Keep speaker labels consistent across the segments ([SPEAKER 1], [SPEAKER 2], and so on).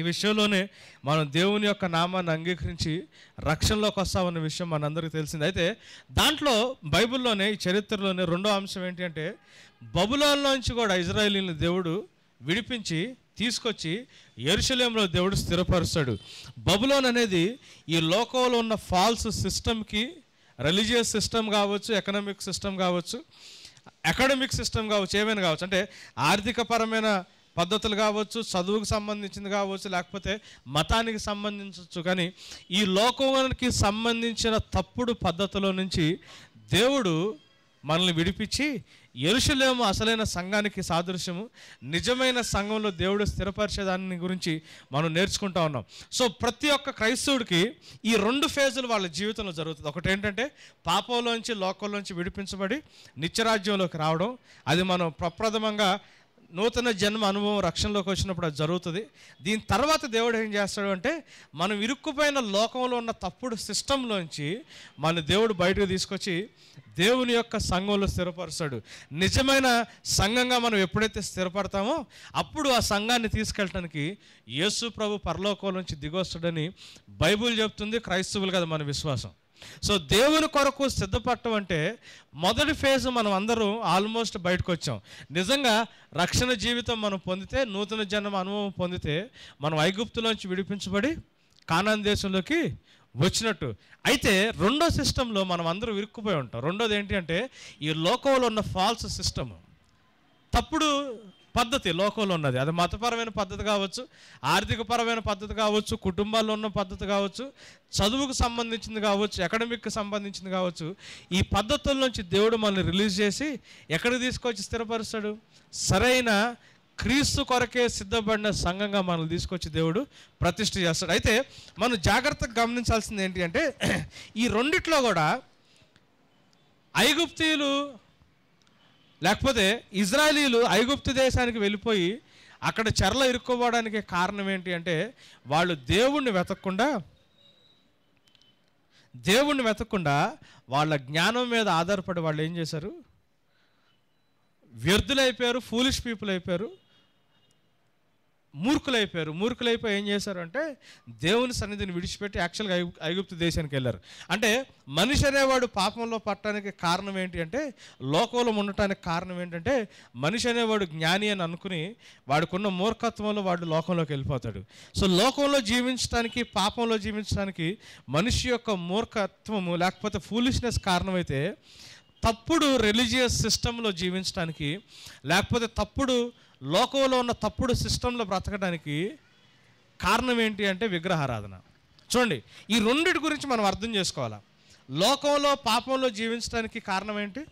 [SPEAKER 1] ఈ విషయంలోనే మనం దేవుని యొక్క నామాన్ని అంగీకరించి రక్షణలోకి వస్తామన్న విషయం మనందరికీ తెలిసింది అయితే దాంట్లో బైబిల్లోనే ఈ చరిత్రలోనే రెండో అంశం ఏంటి అంటే బబులోన్లోంచి కూడా ఇజ్రాయలీని దేవుడు విడిపించి తీసుకొచ్చి ఎరుశలేంలో దేవుడు స్థిరపరుస్తాడు బబులోన్ అనేది ఈ లోకంలో ఉన్న ఫాల్స్ సిస్టమ్కి రిలీజియస్ సిస్టమ్ కావచ్చు ఎకనామిక్ సిస్టమ్ కావచ్చు అకాడమిక్ సిస్టమ్ కావచ్చు ఏమైనా కావచ్చు అంటే ఆర్థికపరమైన పద్ధతులు కావచ్చు చదువుకు సంబంధించింది కావచ్చు లేకపోతే మతానికి సంబంధించవచ్చు కానీ ఈ లోకానికి సంబంధించిన తప్పుడు పద్ధతిలో నుంచి దేవుడు మనల్ని విడిపించి ఎరుషులేము అసలైన సంఘానికి సాదృశ్యము నిజమైన సంఘంలో దేవుడు స్థిరపరిచే గురించి మనం నేర్చుకుంటా ఉన్నాం సో ప్రతి ఒక్క క్రైస్తవుడికి ఈ రెండు ఫేజులు వాళ్ళ జీవితంలో జరుగుతుంది ఒకటి ఏంటంటే పాపంలోంచి లోకంలోంచి విడిపించబడి నిత్యరాజ్యంలోకి రావడం అది మనం ప్రప్రథమంగా నూతన జన్మ అనుభవం రక్షణలోకి వచ్చినప్పుడు అది జరుగుతుంది దీని తర్వాత దేవుడు ఏం చేస్తాడు అంటే మనం ఇరుక్కుపోయిన లోకంలో ఉన్న తప్పుడు సిస్టంలోంచి మన దేవుడు బయటకు తీసుకొచ్చి దేవుని యొక్క సంఘంలో స్థిరపరుస్తాడు నిజమైన సంఘంగా మనం ఎప్పుడైతే స్థిరపడతామో అప్పుడు ఆ సంఘాన్ని తీసుకెళ్ళటానికి యేసు ప్రభు పరలోకంలోంచి దిగొస్తాడని బైబుల్ చెప్తుంది క్రైస్తవులు కదా మన విశ్వాసం సో దేవుని కొరకు సిద్ధపడటం అంటే మొదటి ఫేజ్ మనం అందరూ ఆల్మోస్ట్ బయటకు వచ్చాం నిజంగా రక్షణ జీవితం మనం పొందితే నూతన జన్మ అనుభవం పొందితే మనం ఐగుప్తులోంచి విడిపించబడి కానాన్ దేశంలోకి వచ్చినట్టు అయితే రెండో సిస్టంలో మనం అందరూ విరుక్కుపోయి ఉంటాం రెండోది ఏంటి అంటే ఈ లోకంలో ఉన్న ఫాల్స్ సిస్టమ్ తప్పుడు పద్ధతి లోకంలో ఉన్నది అది మతపరమైన పద్ధతి కావచ్చు ఆర్థికపరమైన పద్ధతి కావచ్చు కుటుంబాల్లో ఉన్న పద్ధతి కావచ్చు చదువుకు సంబంధించింది కావచ్చు అకాడమిక్కి సంబంధించింది కావచ్చు ఈ పద్ధతుల నుంచి దేవుడు మనల్ని రిలీజ్ చేసి ఎక్కడికి తీసుకొచ్చి స్థిరపరుస్తాడు సరైన క్రీస్తు కొరకే సిద్ధపడిన సంఘంగా మనల్ని తీసుకొచ్చి దేవుడు ప్రతిష్ఠ చేస్తాడు అయితే మనం జాగ్రత్తగా గమనించాల్సింది ఏంటి అంటే ఈ రెండిట్లో కూడా ఐగుప్తీయులు లేకపోతే ఇజ్రాయలీలు ఐగుప్తు దేశానికి వెళ్ళిపోయి అక్కడ చెరల ఇరుక్కోవడానికి కారణం ఏంటి అంటే వాళ్ళు దేవుణ్ణి వెతకుండా దేవుణ్ణి వెతకుండా వాళ్ళ జ్ఞానం మీద ఆధారపడి వాళ్ళు ఏం చేశారు వ్యర్థులైపోయారు ఫూలిష్ పీపుల్ అయిపోయారు మూర్ఖులైపోయారు మూర్ఖులైపోయి ఏం చేశారంటే దేవుని సన్నిధిని విడిచిపెట్టి యాక్చువల్గా ఐగుప్తు దేశానికి వెళ్ళారు అంటే మనిషి అనేవాడు పాపంలో పట్టడానికి కారణం ఏంటి అంటే లోకంలో ఉండటానికి కారణం ఏంటంటే మనిషి అనేవాడు జ్ఞాని అని అనుకుని వాడుకున్న మూర్ఖత్వంలో వాడు లోకంలోకి వెళ్ళిపోతాడు సో లోకంలో జీవించడానికి పాపంలో జీవించడానికి మనిషి యొక్క మూర్ఖత్వము లేకపోతే ఫూలిష్నెస్ కారణమైతే తప్పుడు రిలీజియస్ సిస్టంలో జీవించడానికి లేకపోతే తప్పుడు లోకంలో ఉన్న తప్పుడు సిస్టంలో బ్రతకడానికి కారణం ఏంటి అంటే విగ్రహారాధన చూడండి ఈ రెండిటి గురించి మనం అర్థం చేసుకోవాలా లోకంలో పాపంలో జీవించడానికి కారణం ఏంటి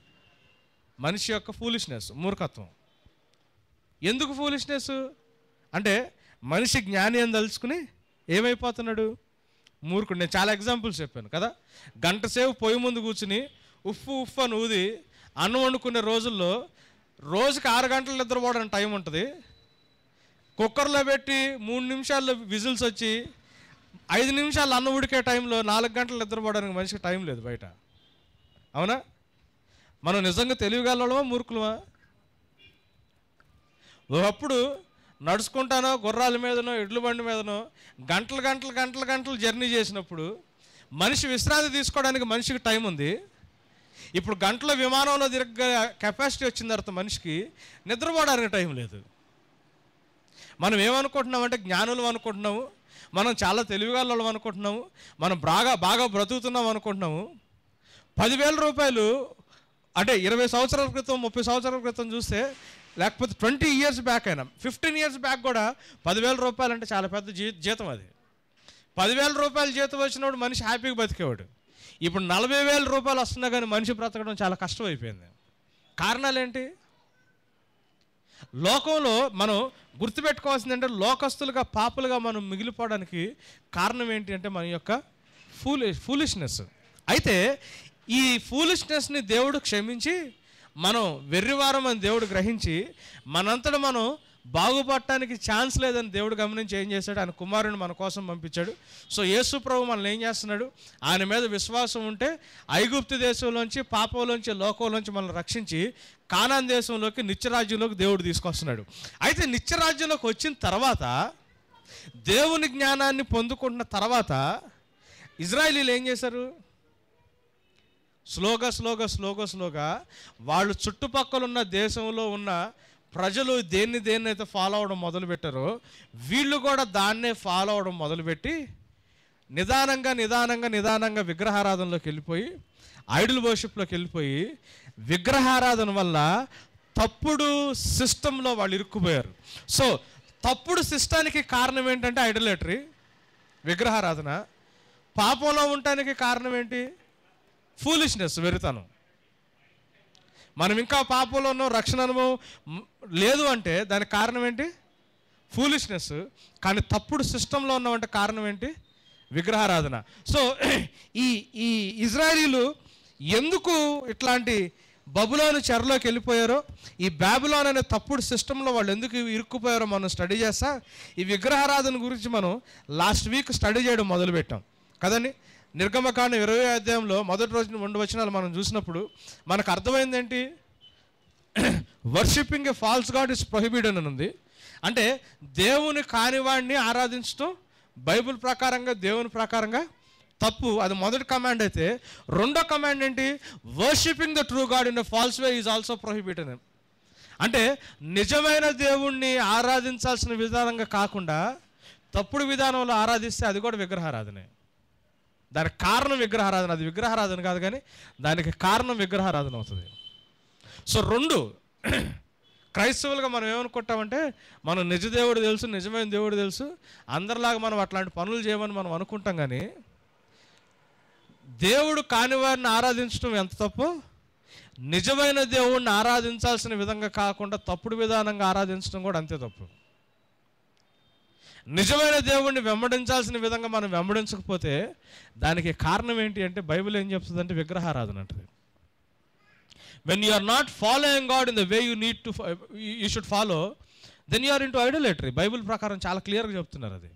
[SPEAKER 1] మనిషి యొక్క ఫూలిష్నెస్ మూర్ఖత్వం ఎందుకు ఫూలిష్నెస్ అంటే మనిషి అని తలుచుకుని ఏమైపోతున్నాడు మూర్ఖుడు నేను చాలా ఎగ్జాంపుల్స్ చెప్పాను కదా గంట పొయ్యి ముందు కూర్చుని ఉఫ్ఫు ఉఫ్ అని ఊది అన్నం వండుకునే రోజుల్లో రోజుకి ఆరు గంటలు నిద్రపోవడానికి టైం ఉంటుంది కుక్కర్లో పెట్టి మూడు నిమిషాల్లో విజిల్స్ వచ్చి ఐదు నిమిషాలు అన్న ఉడికే టైంలో నాలుగు గంటలు నిద్రపోవడానికి మనిషికి టైం లేదు బయట అవునా మనం నిజంగా తెలియగలవా మూర్ఖులమా ఒకప్పుడు నడుచుకుంటానో గుర్రాల మీదనో ఇడ్ల బండి మీదనో గంటలు గంటలు గంటలు గంటలు జర్నీ చేసినప్పుడు మనిషి విశ్రాంతి తీసుకోవడానికి మనిషికి టైం ఉంది ఇప్పుడు గంటల విమానంలో తిరగ కెపాసిటీ వచ్చిన తర్వాత మనిషికి నిద్రపోవడానికి టైం లేదు మనం ఏమనుకుంటున్నాం అంటే జ్ఞానులు అనుకుంటున్నాము మనం చాలా తెలివిగా తెలివిగాళ్ళం అనుకుంటున్నాము మనం బాగా బాగా బ్రతుకుతున్నాం అనుకుంటున్నాము పదివేల రూపాయలు అంటే ఇరవై సంవత్సరాల క్రితం ముప్పై సంవత్సరాల క్రితం చూస్తే లేకపోతే ట్వంటీ ఇయర్స్ బ్యాక్ అయినా ఫిఫ్టీన్ ఇయర్స్ బ్యాక్ కూడా పదివేల రూపాయలు అంటే చాలా పెద్ద జీ జీతం అది పదివేల రూపాయల జీతం వచ్చినప్పుడు మనిషి హ్యాపీగా బతికేవాడు ఇప్పుడు నలభై వేల రూపాయలు వస్తున్నా కానీ మనిషి బ్రతకడం చాలా కష్టం అయిపోయింది కారణాలు ఏంటి లోకంలో మనం గుర్తుపెట్టుకోవాల్సింది అంటే లోకస్తులుగా పాపులుగా మనం మిగిలిపోవడానికి కారణం ఏంటి అంటే మన యొక్క ఫూలి ఫూలిష్నెస్ అయితే ఈ ఫూలిష్నెస్ని దేవుడు క్షమించి మనం వెర్రివారం అని దేవుడు గ్రహించి మనంతటా మనం బాగుపడటానికి ఛాన్స్ లేదని దేవుడు గమనించి ఏం చేశాడు ఆయన కుమారుని మన కోసం పంపించాడు సో యేసు ప్రభు మనల్ని ఏం చేస్తున్నాడు ఆయన మీద విశ్వాసం ఉంటే ఐగుప్తి దేశంలోంచి పాపంలోంచి లోకంలోంచి మనల్ని రక్షించి కానాన్ దేశంలోకి నిత్యరాజ్యంలోకి దేవుడు తీసుకొస్తున్నాడు అయితే నిత్యరాజ్యంలోకి వచ్చిన తర్వాత దేవుని జ్ఞానాన్ని పొందుకుంటున్న తర్వాత ఇజ్రాయిలీలు ఏం చేశారు స్లోగా స్లోగా స్లోగా స్లోగా వాళ్ళు చుట్టుపక్కల ఉన్న దేశంలో ఉన్న ప్రజలు దేన్ని దేన్నైతే ఫాలో అవడం మొదలుపెట్టారో వీళ్ళు కూడా దాన్నే ఫాలో అవడం మొదలుపెట్టి నిదానంగా నిదానంగా నిదానంగా విగ్రహారాధనలోకి వెళ్ళిపోయి ఐడల్ వర్షిప్లోకి వెళ్ళిపోయి విగ్రహారాధన వల్ల తప్పుడు సిస్టంలో వాళ్ళు ఇరుక్కుపోయారు సో తప్పుడు సిస్టానికి కారణం ఏంటంటే ఐడలేటరీ విగ్రహారాధన పాపంలో ఉండటానికి కారణం ఏంటి ఫూలిష్నెస్ వెరితనం మనం ఇంకా పాపంలో ఉన్నాం రక్షణ అనుభవం లేదు అంటే దానికి కారణం ఏంటి ఫూలిష్నెస్ కానీ తప్పుడు సిస్టంలో ఉన్నామంటే కారణం ఏంటి విగ్రహారాధన సో ఈ ఈ ఇజ్రాయిలీలు ఎందుకు ఇట్లాంటి బబులోని చెరలోకి వెళ్ళిపోయారో ఈ బ్యాబులోన్ అనే తప్పుడు సిస్టంలో వాళ్ళు ఎందుకు ఇరుక్కుపోయారో మనం స్టడీ చేస్తా ఈ విగ్రహారాధన గురించి మనం లాస్ట్ వీక్ స్టడీ చేయడం మొదలుపెట్టాం కదండి నిర్గమకాండ ఇరవై అధ్యాయంలో మొదటి రోజు రెండు వచనాలు మనం చూసినప్పుడు మనకు అర్థమైంది ఏంటి worshipping a false god is prohibited అని ఉంది అంటే దేవుని కానివాడిని ఆరాధించడం బైబిల్ ప్రకారంగా దేవుని ప్రకారంగా తప్పు అది మొదటి కమాండ్ అయితే రెండో కమాండ్ ఏంటి worshipping the true god in a false way is also prohibited అంటే నిజమైన దేవుణ్ణి ఆరాధించాల్సిన విధానంగా కాకుండా తప్పుడు విధానంలో ఆరాధిస్తే అది కూడా విగ్రహారాధనే దానికి కారణం విగ్రహారాధన అది విగ్రహారాధన కాదు కానీ దానికి కారణం విగ్రహారాధన అవుతుంది సో రెండు క్రైస్తవులుగా మనం ఏమనుకుంటామంటే మనం నిజ దేవుడు తెలుసు నిజమైన దేవుడు తెలుసు అందరిలాగా మనం అట్లాంటి పనులు చేయమని మనం అనుకుంటాం కానీ దేవుడు కాని వారిని ఆరాధించడం ఎంత తప్పు నిజమైన దేవుణ్ణి ఆరాధించాల్సిన విధంగా కాకుండా తప్పుడు విధానంగా ఆరాధించడం కూడా అంతే తప్పు నిజమైన దేవుణ్ణి వెంబడించాల్సిన విధంగా మనం వెంబడించకపోతే దానికి కారణం ఏంటి అంటే బైబిల్ ఏం చెప్తుంది అంటే విగ్రహారాధన అంటది when you are not following god in the way you need to you should follow then you are into idolatry Bible ప్రకారం చాలా క్లియర్గా చెప్తున్నారు అది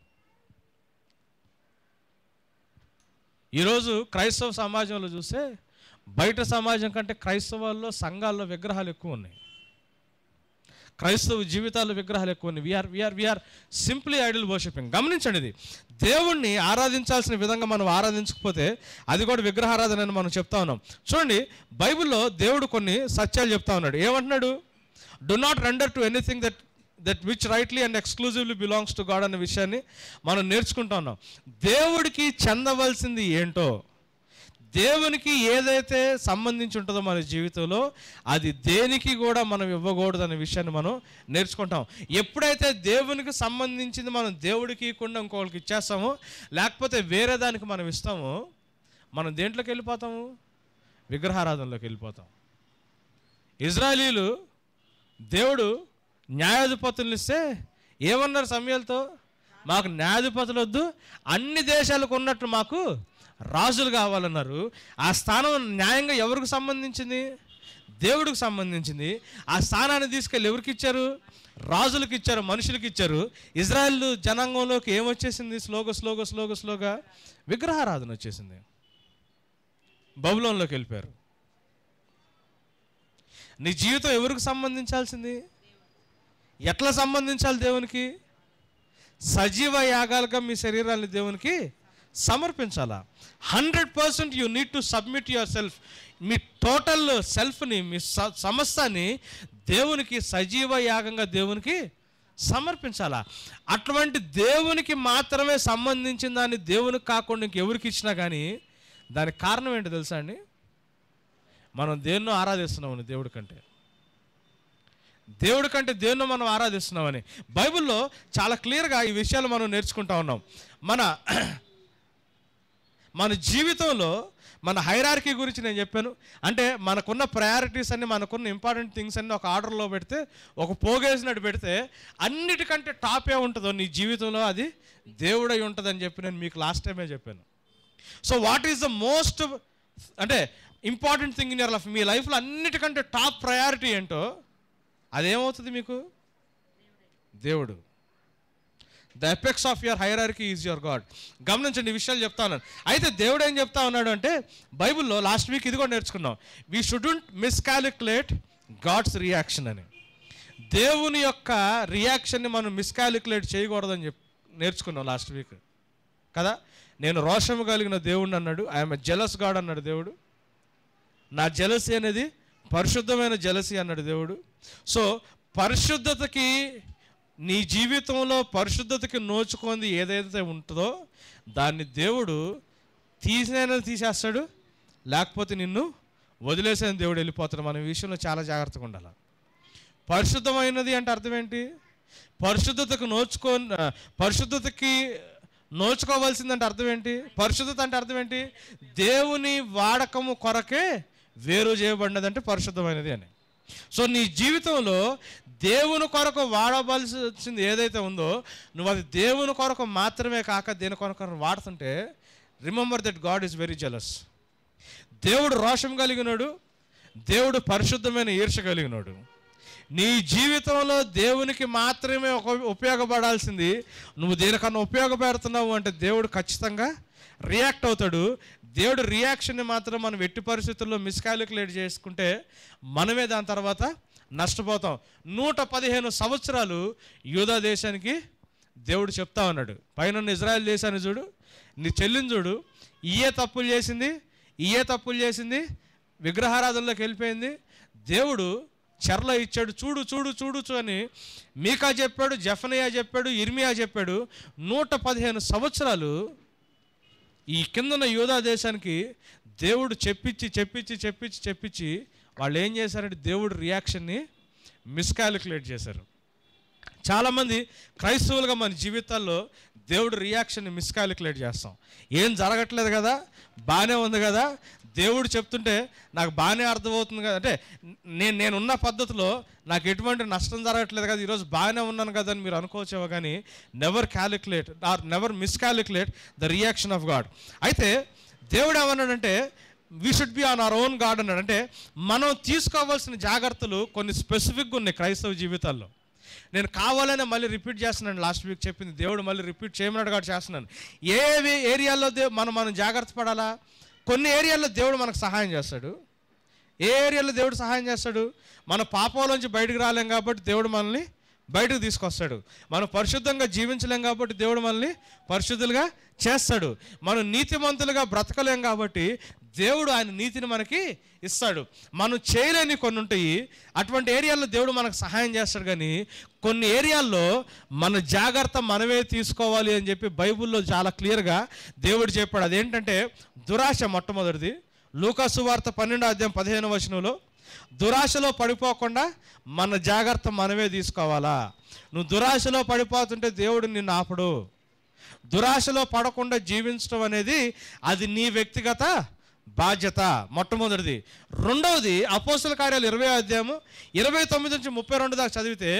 [SPEAKER 1] ఈరోజు క్రైస్తవ సమాజంలో చూస్తే బయట సమాజం కంటే క్రైస్తవాల్లో సంఘాల్లో విగ్రహాలు ఎక్కువ ఉన్నాయి క్రైస్తవ జీవితాల్లో విగ్రహాలు ఎక్కువ ఉన్నాయి we are we are we are simply idol worshipping గమనించండి ఇది దేవుణ్ణి ఆరాధించాల్సిన విధంగా మనం ఆరాధించకపోతే అది కూడా విగ్రహారాధన అని మనం చెప్తా ఉన్నాం చూడండి బైబిల్లో దేవుడు కొన్ని సత్యాలు చెప్తా ఉన్నాడు ఏమంటున్నాడు do not render to anything that that which rightly and exclusively belongs to God అనే విషయాన్ని మనం నేర్చుకుంటా ఉన్నాం దేవుడికి చెందవలసింది ఏంటో దేవునికి ఏదైతే సంబంధించి ఉంటుందో మన జీవితంలో అది దేనికి కూడా మనం ఇవ్వకూడదు అనే విషయాన్ని మనం నేర్చుకుంటాం ఎప్పుడైతే దేవునికి సంబంధించింది మనం దేవుడికి ఇవ్వకుండా ఇంకోళ్ళకి ఇచ్చేస్తామో లేకపోతే వేరే దానికి మనం ఇస్తామో మనం దేంట్లోకి వెళ్ళిపోతాము విగ్రహారాధనలోకి వెళ్ళిపోతాం ఇజ్రాయలీలు దేవుడు న్యాయాధిపతులను ఇస్తే ఏమన్నారు సమయాలతో మాకు న్యాయాధిపతులు వద్దు అన్ని దేశాలకు ఉన్నట్టు మాకు రాజులు కావాలన్నారు ఆ స్థానం న్యాయంగా ఎవరికి సంబంధించింది దేవుడికి సంబంధించింది ఆ స్థానాన్ని తీసుకెళ్ళి ఎవరికి ఇచ్చారు రాజులకు ఇచ్చారు మనుషులకు ఇచ్చారు ఇజ్రాయెల్ జనాంగంలోకి ఏమొచ్చేసింది శ్లోగ శ్లోక శ్లోక శ్లోగ విగ్రహారాధన వచ్చేసింది బబులోన్లోకి వెళ్ళిపోయారు నీ జీవితం ఎవరికి సంబంధించాల్సింది ఎట్లా సంబంధించాలి దేవునికి సజీవ యాగాలుగా మీ శరీరాన్ని దేవునికి సమర్పించాలా hundred percent you need to submit yourself మీ టోటల్ సెల్ఫ్ని మీ సమస్తాన్ని దేవునికి సజీవ యాగంగా దేవునికి సమర్పించాలా అటువంటి దేవునికి మాత్రమే సంబంధించిన దాన్ని దేవునికి కాకుండా ఇంకెవరికి ఇచ్చినా కానీ దానికి కారణం ఏంటి తెలుసా అండి మనం దేన్నో ఆరాధిస్తున్నామని దేవుడి కంటే దేవుడి కంటే దేన్నో మనం ఆరాధిస్తున్నామని బైబిల్లో చాలా క్లియర్గా ఈ విషయాలు మనం నేర్చుకుంటా ఉన్నాం మన మన జీవితంలో మన హైరార్కీ గురించి నేను చెప్పాను అంటే మనకున్న ప్రయారిటీస్ అన్ని మనకున్న ఇంపార్టెంట్ థింగ్స్ అన్ని ఒక ఆర్డర్లో పెడితే ఒక పోగేసినట్టు పెడితే అన్నిటికంటే టాప్ ఏ ఉంటుందో నీ జీవితంలో అది దేవుడై ఉంటుందని చెప్పి నేను మీకు లాస్ట్ టైమే చెప్పాను so what is the most అంటే important thing in your life మీ లైఫ్లో అన్నిటికంటే టాప్ ప్రయారిటీ ఏంటో అదేమవుతుంది మీకు దేవుడు the effects of your hierarchy is your God గమనించండి ఈ విషయాలు చెప్తా ఉన్నాను అయితే దేవుడు ఏం చెప్తా ఉన్నాడు అంటే బైబిల్లో లాస్ట్ వీక్ ఇది కూడా నేర్చుకున్నాం we shouldn't miscalculate God's reaction అని దేవుని యొక్క రియాక్షన్ని మనం మిస్కాలిక్యులేట్ చేయకూడదని చెప్ నేర్చుకున్నాం లాస్ట్ వీక్ కదా నేను రోషము కలిగిన దేవుడు అన్నాడు ఐఎమ్ జెలస్ గాడ్ అన్నాడు దేవుడు నా జెలసీ అనేది పరిశుద్ధమైన జెలసీ అన్నాడు దేవుడు సో పరిశుద్ధతకి నీ జీవితంలో పరిశుద్ధతకి నోచుకుంది ఏదైతే ఉంటుందో దాన్ని దేవుడు తీసిన తీసేస్తాడు లేకపోతే నిన్ను వదిలేసిన దేవుడు వెళ్ళిపోతాడు మనం విషయంలో చాలా జాగ్రత్తగా ఉండాలి పరిశుద్ధమైనది అంటే అర్థం ఏంటి పరిశుద్ధతకు నోచుకో పరిశుద్ధతకి నోచుకోవాల్సిందంటే అర్థం ఏంటి పరిశుద్ధత అంటే అర్థం ఏంటి దేవుని వాడకము కొరకే వేరు చేయబడినదంటే పరిశుద్ధమైనది అని సో నీ జీవితంలో దేవుని కొరకు వాడవలసి వచ్చింది ఏదైతే ఉందో నువ్వు అది దేవుని కొరకు మాత్రమే కాక దేని కొరకు వాడుతుంటే remember that God is very jealous దేవుడు రోషం కలిగినాడు దేవుడు పరిశుద్ధమైన ఈర్ష కలిగినాడు నీ జీవితంలో దేవునికి మాత్రమే ఒక ఉపయోగపడాల్సింది నువ్వు దేనికన్నా ఉపయోగపడుతున్నావు అంటే దేవుడు ఖచ్చితంగా రియాక్ట్ అవుతాడు దేవుడు రియాక్షన్ని మాత్రం మనం ఎట్టి పరిస్థితుల్లో మిస్కాలిక్యులేట్ చేసుకుంటే మనమే దాని తర్వాత నష్టపోతాం నూట పదిహేను సంవత్సరాలు యూదా దేశానికి దేవుడు చెప్తా ఉన్నాడు పైన ఇజ్రాయెల్ దేశాన్ని చూడు నీ చెల్లిని చూడు ఇయే తప్పులు చేసింది ఇయే తప్పులు చేసింది విగ్రహారాధనలోకి వెళ్ళిపోయింది దేవుడు చెర్ల ఇచ్చాడు చూడు చూడు చూడు అని మీకా చెప్పాడు జఫనయా చెప్పాడు ఇర్మియా చెప్పాడు నూట పదిహేను సంవత్సరాలు ఈ కిందన యూదా దేశానికి దేవుడు చెప్పించి చెప్పించి చెప్పించి చెప్పించి వాళ్ళు ఏం చేశారంటే దేవుడు రియాక్షన్ని మిస్కాలిక్యులేట్ చేశారు చాలామంది క్రైస్తవులుగా మన జీవితాల్లో దేవుడు రియాక్షన్ని మిస్కాలిక్యులేట్ చేస్తాం ఏం జరగట్లేదు కదా బాగానే ఉంది కదా దేవుడు చెప్తుంటే నాకు బాగానే అర్థమవుతుంది కదా అంటే నేను నేనున్న పద్ధతిలో నాకు ఎటువంటి నష్టం జరగట్లేదు కదా ఈరోజు బాగానే ఉన్నాను కదా అని మీరు అనుకోవచ్చేవో కానీ never calculate or never miscalculate the reaction of God అయితే దేవుడు ఏమన్నాడంటే we should be on our own God అన్నాడు అంటే మనం తీసుకోవాల్సిన జాగ్రత్తలు కొన్ని స్పెసిఫిక్గా ఉన్నాయి క్రైస్తవ జీవితాల్లో నేను కావాలనే మళ్ళీ రిపీట్ చేస్తున్నాను లాస్ట్ వీక్ చెప్పింది దేవుడు మళ్ళీ రిపీట్ చేయమన్నాడు కాదు చేస్తున్నాను ఏ ఏరియాలో దేవు మనం మనం జాగ్రత్త పడాలా కొన్ని ఏరియాల్లో దేవుడు మనకు సహాయం చేస్తాడు ఏ ఏరియాలో దేవుడు సహాయం చేస్తాడు మన పాపంలోంచి బయటకు రాలేం కాబట్టి దేవుడు మనల్ని బయటకు తీసుకొస్తాడు మనం పరిశుద్ధంగా జీవించలేం కాబట్టి దేవుడు మనల్ని పరిశుద్ధులుగా చేస్తాడు మనం నీతిమంతులుగా బ్రతకలేం కాబట్టి దేవుడు ఆయన నీతిని మనకి ఇస్తాడు మనం చేయలేని కొన్ని ఉంటాయి అటువంటి ఏరియాల్లో దేవుడు మనకు సహాయం చేస్తాడు కానీ కొన్ని ఏరియాల్లో మన జాగ్రత్త మనమే తీసుకోవాలి అని చెప్పి బైబిల్లో చాలా క్లియర్గా దేవుడు చెప్పాడు అదేంటంటే దురాశ మొట్టమొదటిది లూకాసు వార్త పన్నెండో అధ్యాయం పదిహేను వచనంలో దురాశలో పడిపోకుండా మన జాగ్రత్త మనమే తీసుకోవాలా నువ్వు దురాశలో పడిపోతుంటే దేవుడు నిన్ను ఆపడు దురాశలో పడకుండా జీవించడం అనేది అది నీ వ్యక్తిగత బాధ్యత మొట్టమొదటిది రెండవది అపోసల కార్యాలు ఇరవై అధ్యాయము ఇరవై తొమ్మిది నుంచి ముప్పై రెండు దాకా చదివితే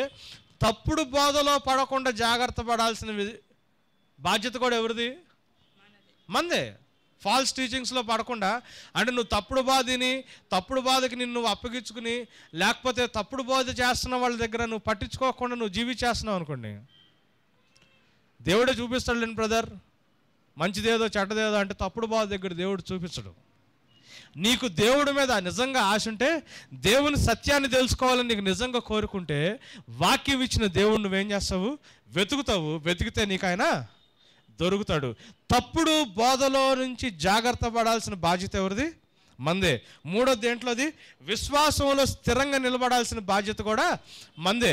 [SPEAKER 1] తప్పుడు బాధలో పడకుండా జాగ్రత్త పడాల్సిన బాధ్యత కూడా ఎవరిది మందే ఫాల్స్ టీచింగ్స్లో పడకుండా అంటే నువ్వు తప్పుడు బాధని తప్పుడు బాధకి నిన్ను అప్పగించుకుని లేకపోతే తప్పుడు బాధ చేస్తున్న వాళ్ళ దగ్గర నువ్వు పట్టించుకోకుండా నువ్వు జీవించేస్తున్నావు అనుకోండి దేవుడే చూపిస్తాడు లేని బ్రదర్ మంచిదేదో చెడ్డదేదో అంటే తప్పుడు బాధ దగ్గర దేవుడు చూపించడు నీకు దేవుడి మీద నిజంగా ఆశ ఉంటే దేవుని సత్యాన్ని తెలుసుకోవాలని నీకు నిజంగా కోరుకుంటే వాక్యం ఇచ్చిన దేవుడు నువ్వేం చేస్తావు వెతుకుతావు వెతికితే నీకు ఆయన దొరుకుతాడు తప్పుడు బోధలో నుంచి జాగ్రత్త పడాల్సిన బాధ్యత ఎవరిది మందే మూడో దేంట్లోది విశ్వాసంలో స్థిరంగా నిలబడాల్సిన బాధ్యత కూడా మందే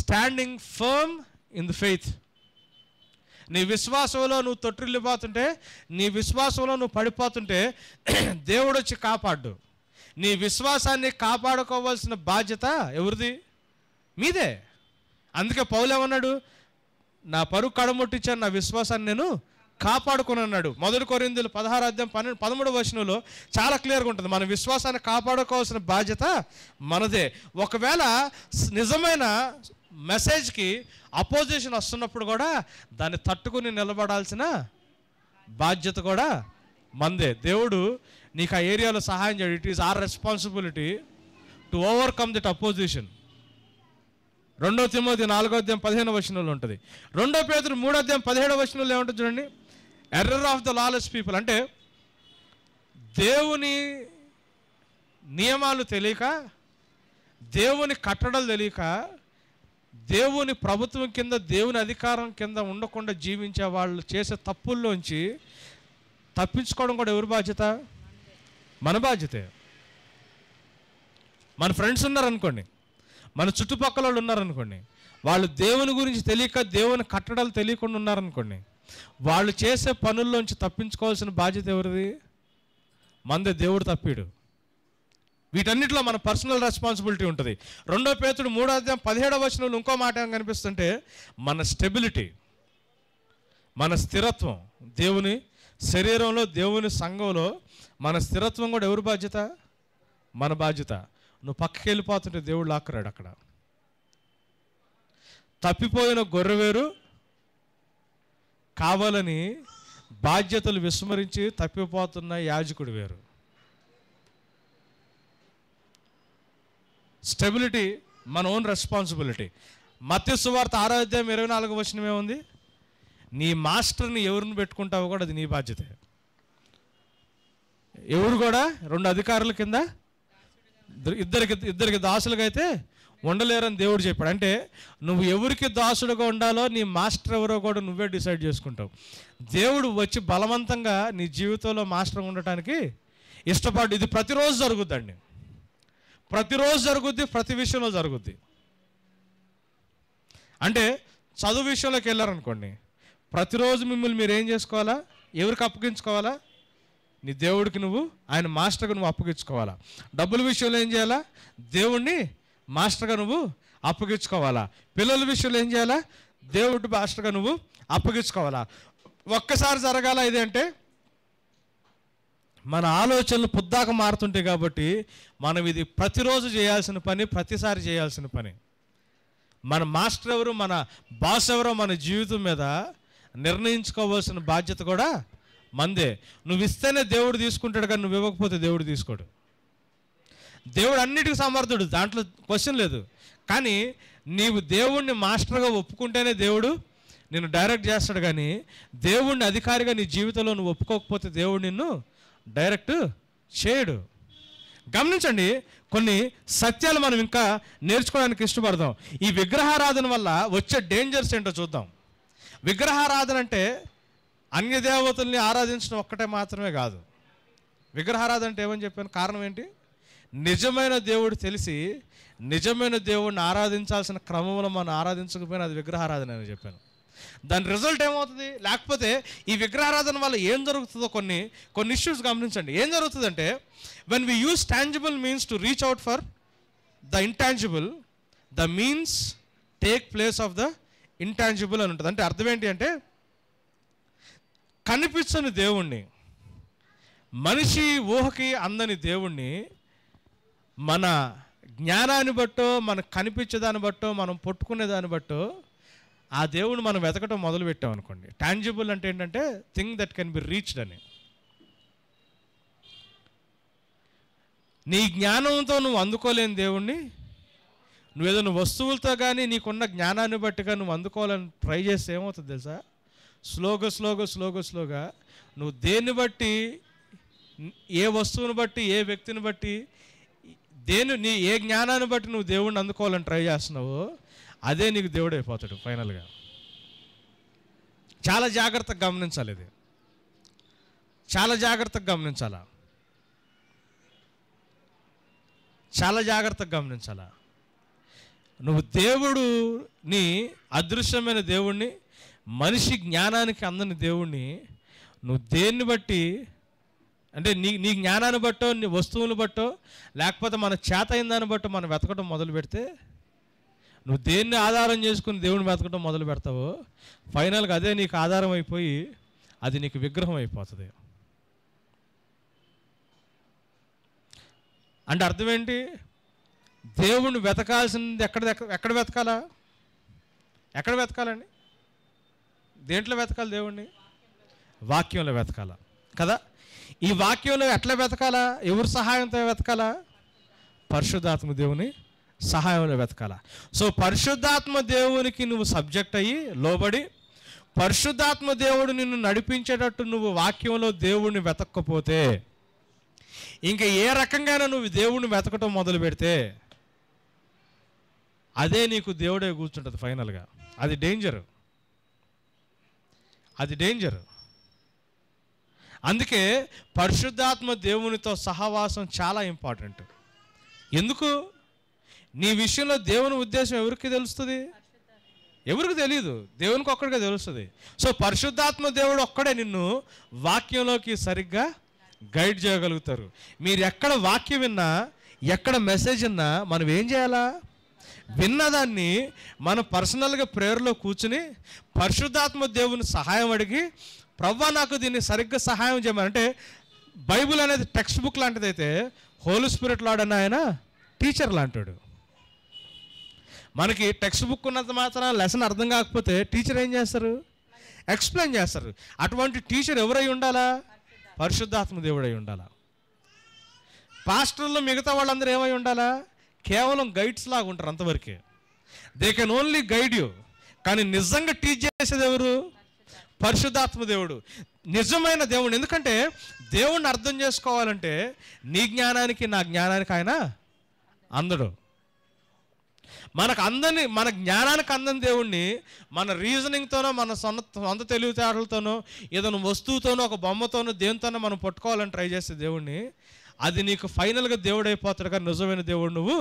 [SPEAKER 1] standing firm in the faith నీ విశ్వాసంలో నువ్వు తొట్టిల్లిపోతుంటే నీ విశ్వాసంలో నువ్వు పడిపోతుంటే దేవుడు వచ్చి కాపాడు నీ విశ్వాసాన్ని కాపాడుకోవాల్సిన బాధ్యత ఎవరిది మీదే అందుకే పౌలేమన్నాడు నా పరుగు కడముట్టించాను నా విశ్వాసాన్ని నేను కాపాడుకుని అన్నాడు మొదటి కొరిందులు పదహారు అధ్యాయం పన్నెండు పదమూడు వచనంలో చాలా క్లియర్గా ఉంటుంది మన విశ్వాసాన్ని కాపాడుకోవాల్సిన బాధ్యత మనదే ఒకవేళ నిజమైన మెసేజ్కి అపోజిషన్ వస్తున్నప్పుడు కూడా దాన్ని తట్టుకుని నిలబడాల్సిన బాధ్యత కూడా మందే దేవుడు నీకు ఆ ఏరియాలో సహాయం చేయడు it is our responsibility to overcome that opposition రెండో తిమ్మది నాలుగో అధ్యాయం పదిహేను వచనంలో ఉంటుంది రెండో పేదలు మూడో అధ్యాయం పదిహేడు వచనంలో ఏముంటుంది చూడండి error of the lawless people అంటే దేవుని నియమాలు తెలియక దేవుని కట్టడలు తెలియక దేవుని ప్రభుత్వం కింద దేవుని అధికారం కింద ఉండకుండా జీవించే వాళ్ళు చేసే తప్పుల్లోంచి తప్పించుకోవడం కూడా ఎవరి బాధ్యత మన బాధ్యతే మన ఫ్రెండ్స్ ఉన్నారనుకోండి మన చుట్టుపక్కల వాళ్ళు ఉన్నారనుకోండి వాళ్ళు దేవుని గురించి తెలియక దేవుని కట్టడాలు తెలియకుండా ఉన్నారనుకోండి వాళ్ళు చేసే పనుల్లోంచి తప్పించుకోవాల్సిన బాధ్యత ఎవరిది మందే దేవుడు తప్పిడు వీటన్నిటిలో మన పర్సనల్ రెస్పాన్సిబిలిటీ ఉంటుంది రెండో పేతుడు మూడో అధ్యాయం పదిహేడవ వచనంలో ఇంకో మాట ఏం కనిపిస్తుంటే మన స్టెబిలిటీ మన స్థిరత్వం దేవుని శరీరంలో దేవుని సంఘంలో మన స్థిరత్వం కూడా ఎవరి బాధ్యత మన బాధ్యత నువ్వు పక్కకి వెళ్ళిపోతుంటే దేవుడు లాక్కురాడు అక్కడ తప్పిపోయిన గొర్రెవేరు కావాలని బాధ్యతలు విస్మరించి తప్పిపోతున్న యాజకుడు వేరు స్టెబిలిటీ మన ఓన్ రెస్పాన్సిబిలిటీ మత్య సువార్త ఆరాధ్యం ఇరవై నాలుగు వచ్చిన ఏముంది నీ మాస్టర్ని ఎవరిని పెట్టుకుంటావు కూడా అది నీ బాధ్యత ఎవరు కూడా రెండు అధికారుల కింద ఇద్దరికి ఇద్దరికి దాసులుగా అయితే ఉండలేరని దేవుడు చెప్పాడు అంటే నువ్వు ఎవరికి దాసుడుగా ఉండాలో నీ మాస్టర్ ఎవరో కూడా నువ్వే డిసైడ్ చేసుకుంటావు దేవుడు వచ్చి బలవంతంగా నీ జీవితంలో మాస్టర్ ఉండటానికి ఇష్టపడు ఇది ప్రతిరోజు జరుగుద్దండి ప్రతిరోజు జరుగుద్ది ప్రతి విషయంలో జరుగుద్ది అంటే చదువు విషయంలోకి వెళ్ళారనుకోండి ప్రతిరోజు మిమ్మల్ని మీరు ఏం చేసుకోవాలా ఎవరికి అప్పగించుకోవాలా నీ దేవుడికి నువ్వు ఆయన మాస్టర్గా నువ్వు అప్పగించుకోవాలా డబ్బుల విషయంలో ఏం చేయాలా దేవుణ్ణి మాస్టర్గా నువ్వు అప్పగించుకోవాలా పిల్లల విషయంలో ఏం చేయాలా దేవుడి మాస్టర్గా నువ్వు అప్పగించుకోవాలా ఒక్కసారి జరగాల అంటే మన ఆలోచనలు పుద్దాక మారుతుంటాయి కాబట్టి మనం ఇది ప్రతిరోజు చేయాల్సిన పని ప్రతిసారి చేయాల్సిన పని మన మాస్టర్ ఎవరు మన బాస్ ఎవరో మన జీవితం మీద నిర్ణయించుకోవాల్సిన బాధ్యత కూడా మందే నువ్వు ఇస్తేనే దేవుడు తీసుకుంటాడు కానీ నువ్వు ఇవ్వకపోతే దేవుడు తీసుకోడు దేవుడు అన్నిటికీ సమర్థుడు దాంట్లో క్వశ్చన్ లేదు కానీ నీవు దేవుణ్ణి మాస్టర్గా ఒప్పుకుంటేనే దేవుడు నిన్ను డైరెక్ట్ చేస్తాడు కానీ దేవుణ్ణి అధికారిగా నీ జీవితంలో నువ్వు ఒప్పుకోకపోతే దేవుడు నిన్ను డైరెక్ట్ చేయడు గమనించండి కొన్ని సత్యాలు మనం ఇంకా నేర్చుకోవడానికి ఇష్టపడదాం ఈ విగ్రహారాధన వల్ల వచ్చే డేంజర్స్ ఏంటో చూద్దాం విగ్రహారాధన అంటే అన్య దేవతల్ని ఆరాధించడం ఒక్కటే మాత్రమే కాదు విగ్రహారాధన అంటే ఏమని చెప్పాను కారణం ఏంటి నిజమైన దేవుడు తెలిసి నిజమైన దేవుడిని ఆరాధించాల్సిన క్రమంలో మనం ఆరాధించకపోయినా అది విగ్రహారాధన అని చెప్పాను దాని రిజల్ట్ ఏమవుతుంది లేకపోతే ఈ విగ్రహారాధన వల్ల ఏం జరుగుతుందో కొన్ని కొన్ని ఇష్యూస్ గమనించండి ఏం జరుగుతుందంటే when we use tangible means to reach out for the intangible the means take place of the intangible అని ఉంటుంది అంటే అర్థం ఏంటి అంటే కనిపించని దేవుణ్ణి మనిషి ఊహకి అందని దేవుణ్ణి మన జ్ఞానాన్ని బట్టో మనకు కనిపించేదాన్ని బట్టో మనం పట్టుకునే దాన్ని బట్టో ఆ దేవుని మనం వెతకటం మొదలు పెట్టాం అనుకోండి ట్యాంజిబుల్ అంటే ఏంటంటే thing that can be reached అని నీ జ్ఞానంతో నువ్వు అందుకోలేని దేవుణ్ణి నువ్వేదో నువ్వు వస్తువులతో కానీ నీకున్న జ్ఞానాన్ని బట్టిగా నువ్వు అందుకోవాలని ట్రై చేస్తే ఏమవుతుంది తెలుసా స్లోగా స్లోగా స్లోగా స్లోగా నువ్వు దేన్ని బట్టి ఏ వస్తువుని బట్టి ఏ వ్యక్తిని బట్టి దేని నీ ఏ జ్ఞానాన్ని బట్టి నువ్వు దేవుణ్ణి అందుకోవాలని ట్రై చేస్తున్నావు అదే నీకు దేవుడు అయిపోతాడు ఫైనల్గా చాలా జాగ్రత్తగా గమనించాలి ఇది చాలా జాగ్రత్తగా గమనించాలా చాలా జాగ్రత్తగా గమనించాలా నువ్వు నీ అదృశ్యమైన దేవుణ్ణి మనిషి జ్ఞానానికి అందని దేవుణ్ణి నువ్వు దేన్ని బట్టి అంటే నీ నీ జ్ఞానాన్ని బట్టో నీ వస్తువుని బట్టో లేకపోతే మన చేత దాన్ని బట్టో మనం వెతకడం మొదలు పెడితే నువ్వు దేన్ని ఆధారం చేసుకుని దేవుని బ్రతకడం మొదలు పెడతావో ఫైనల్గా అదే నీకు ఆధారం అయిపోయి అది నీకు విగ్రహం అయిపోతుంది అంటే అర్థం ఏంటి దేవుణ్ణి వెతకాల్సింది ఎక్కడ ఎక్కడ వెతకాలా ఎక్కడ వెతకాలండి దేంట్లో వెతకాలి దేవుణ్ణి వాక్యంలో వెతకాల కదా ఈ వాక్యంలో ఎట్లా వెతకాలా ఎవరి సహాయంతో వెతకాలా పరిశుద్ధాత్మ దేవుని సహాయం వెతకాల సో పరిశుద్ధాత్మ దేవునికి నువ్వు సబ్జెక్ట్ అయ్యి లోబడి పరిశుద్ధాత్మ దేవుడు నిన్ను నడిపించేటట్టు నువ్వు వాక్యంలో దేవుడిని వెతక్కపోతే ఇంకా ఏ రకంగా నువ్వు దేవుడిని వెతకటం మొదలు పెడితే అదే నీకు దేవుడే కూర్చుంటుంది ఫైనల్గా అది డేంజర్ అది డేంజర్ అందుకే పరిశుద్ధాత్మ దేవునితో సహవాసం చాలా ఇంపార్టెంట్ ఎందుకు నీ విషయంలో దేవుని ఉద్దేశం ఎవరికి తెలుస్తుంది ఎవరికి తెలియదు దేవునికి ఒక్కడికే తెలుస్తుంది సో పరిశుద్ధాత్మ దేవుడు ఒక్కడే నిన్ను వాక్యంలోకి సరిగ్గా గైడ్ చేయగలుగుతారు మీరు ఎక్కడ వాక్యం విన్నా ఎక్కడ మెసేజ్ విన్నా మనం ఏం చేయాలా విన్నదాన్ని మనం పర్సనల్గా ప్రేయర్లో కూర్చుని పరిశుద్ధాత్మ దేవుని సహాయం అడిగి ప్రవ్వా నాకు దీన్ని సరిగ్గా సహాయం చేయమని అంటే బైబుల్ అనేది టెక్స్ట్ బుక్ లాంటిదైతే హోలీ స్పిరిట్ లాడన్న ఆయన టీచర్ లాంటాడు మనకి టెక్స్ట్ బుక్ ఉన్నంత మాత్రం లెసన్ అర్థం కాకపోతే టీచర్ ఏం చేస్తారు ఎక్స్ప్లెయిన్ చేస్తారు అటువంటి టీచర్ ఎవరై ఉండాలా పరిశుద్ధాత్మ దేవుడై ఉండాలా పాస్టర్లు మిగతా వాళ్ళందరూ ఏమై ఉండాలా కేవలం గైడ్స్ లాగా ఉంటారు అంతవరకే they can only guide you కానీ నిజంగా టీచ్ చేసేది ఎవరు పరిశుద్ధాత్మ దేవుడు నిజమైన దేవుడు ఎందుకంటే దేవుణ్ణి అర్థం చేసుకోవాలంటే నీ జ్ఞానానికి నా జ్ఞానానికి ఆయన అందడు మనకు అందని మన జ్ఞానానికి అందని దేవుణ్ణి మన రీజనింగ్తోనో మన సొంత సొంత తెలివితేటలతోనో ఏదైనా వస్తువుతోనో ఒక బొమ్మతోనో దేనితోనో మనం పట్టుకోవాలని ట్రై చేసే దేవుణ్ణి అది నీకు ఫైనల్గా దేవుడు అయిపోతాడు కానీ నిజమైన దేవుడు నువ్వు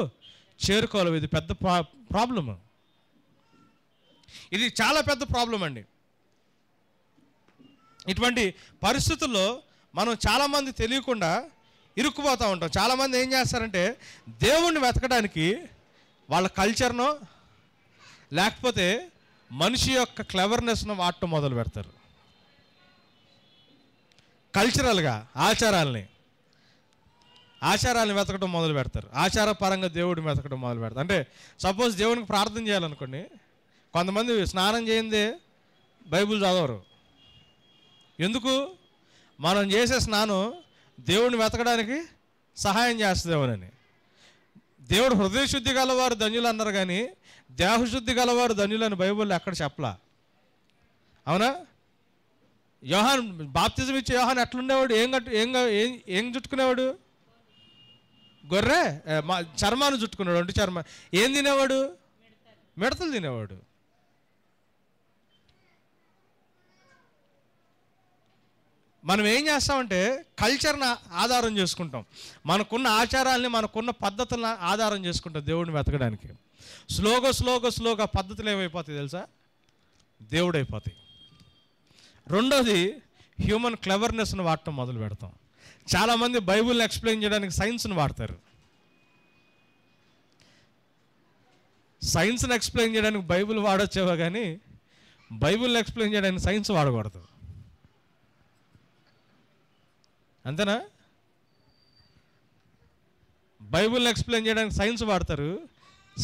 [SPEAKER 1] చేరుకోవాలి ఇది పెద్ద ప్రా ప్రాబ్లము ఇది చాలా పెద్ద ప్రాబ్లం అండి ఇటువంటి పరిస్థితుల్లో మనం చాలామంది తెలియకుండా ఇరుక్కుపోతూ ఉంటాం చాలామంది ఏం చేస్తారంటే దేవుణ్ణి వెతకడానికి వాళ్ళ కల్చర్ను లేకపోతే మనిషి యొక్క క్లెవర్నెస్ను వాడటం మొదలు పెడతారు కల్చరల్గా ఆచారాలని ఆచారాలను వెతకడం మొదలు పెడతారు ఆచారపరంగా దేవుడిని వెతకడం మొదలు పెడతారు అంటే సపోజ్ దేవునికి ప్రార్థన చేయాలనుకోండి కొంతమంది స్నానం చేయిందే బైబుల్ చదవరు ఎందుకు మనం చేసే స్నానం దేవుడిని వెతకడానికి సహాయం చేస్తుందేమోనని దేవుడు హృదయశుద్ధి గలవారు ధన్యులు అన్నారు కానీ దేహశుద్ధి గలవారు అని బైబుల్లో ఎక్కడ చెప్పలా అవునా యోహాన్ బాప్తిజం ఇచ్చే యోహాన్ ఎట్లుండేవాడు ఏం కట్టు ఏం ఏం చుట్టుకునేవాడు గొర్రె చర్మాన్ని చుట్టుకున్నాడు ఒంటి చర్మ ఏం తినేవాడు మిడతలు తినేవాడు మనం ఏం చేస్తామంటే కల్చర్ని ఆధారం చేసుకుంటాం మనకున్న ఆచారాల్ని మనకున్న పద్ధతులను ఆధారం చేసుకుంటాం దేవుడిని వెతకడానికి స్లోగో స్లోగో స్లోగా పద్ధతులు ఏమైపోతాయి తెలుసా అయిపోతాయి రెండోది హ్యూమన్ క్లెవర్నెస్ని వాడటం మొదలు పెడతాం చాలామంది బైబుల్ని ఎక్స్ప్లెయిన్ చేయడానికి సైన్స్ని వాడతారు సైన్స్ని ఎక్స్ప్లెయిన్ చేయడానికి బైబుల్ వాడొచ్చేవా కానీ బైబుల్ని ఎక్స్ప్లెయిన్ చేయడానికి సైన్స్ వాడకూడదు అంతేనా బైబుల్ని ఎక్స్ప్లెయిన్ చేయడానికి సైన్స్ వాడతారు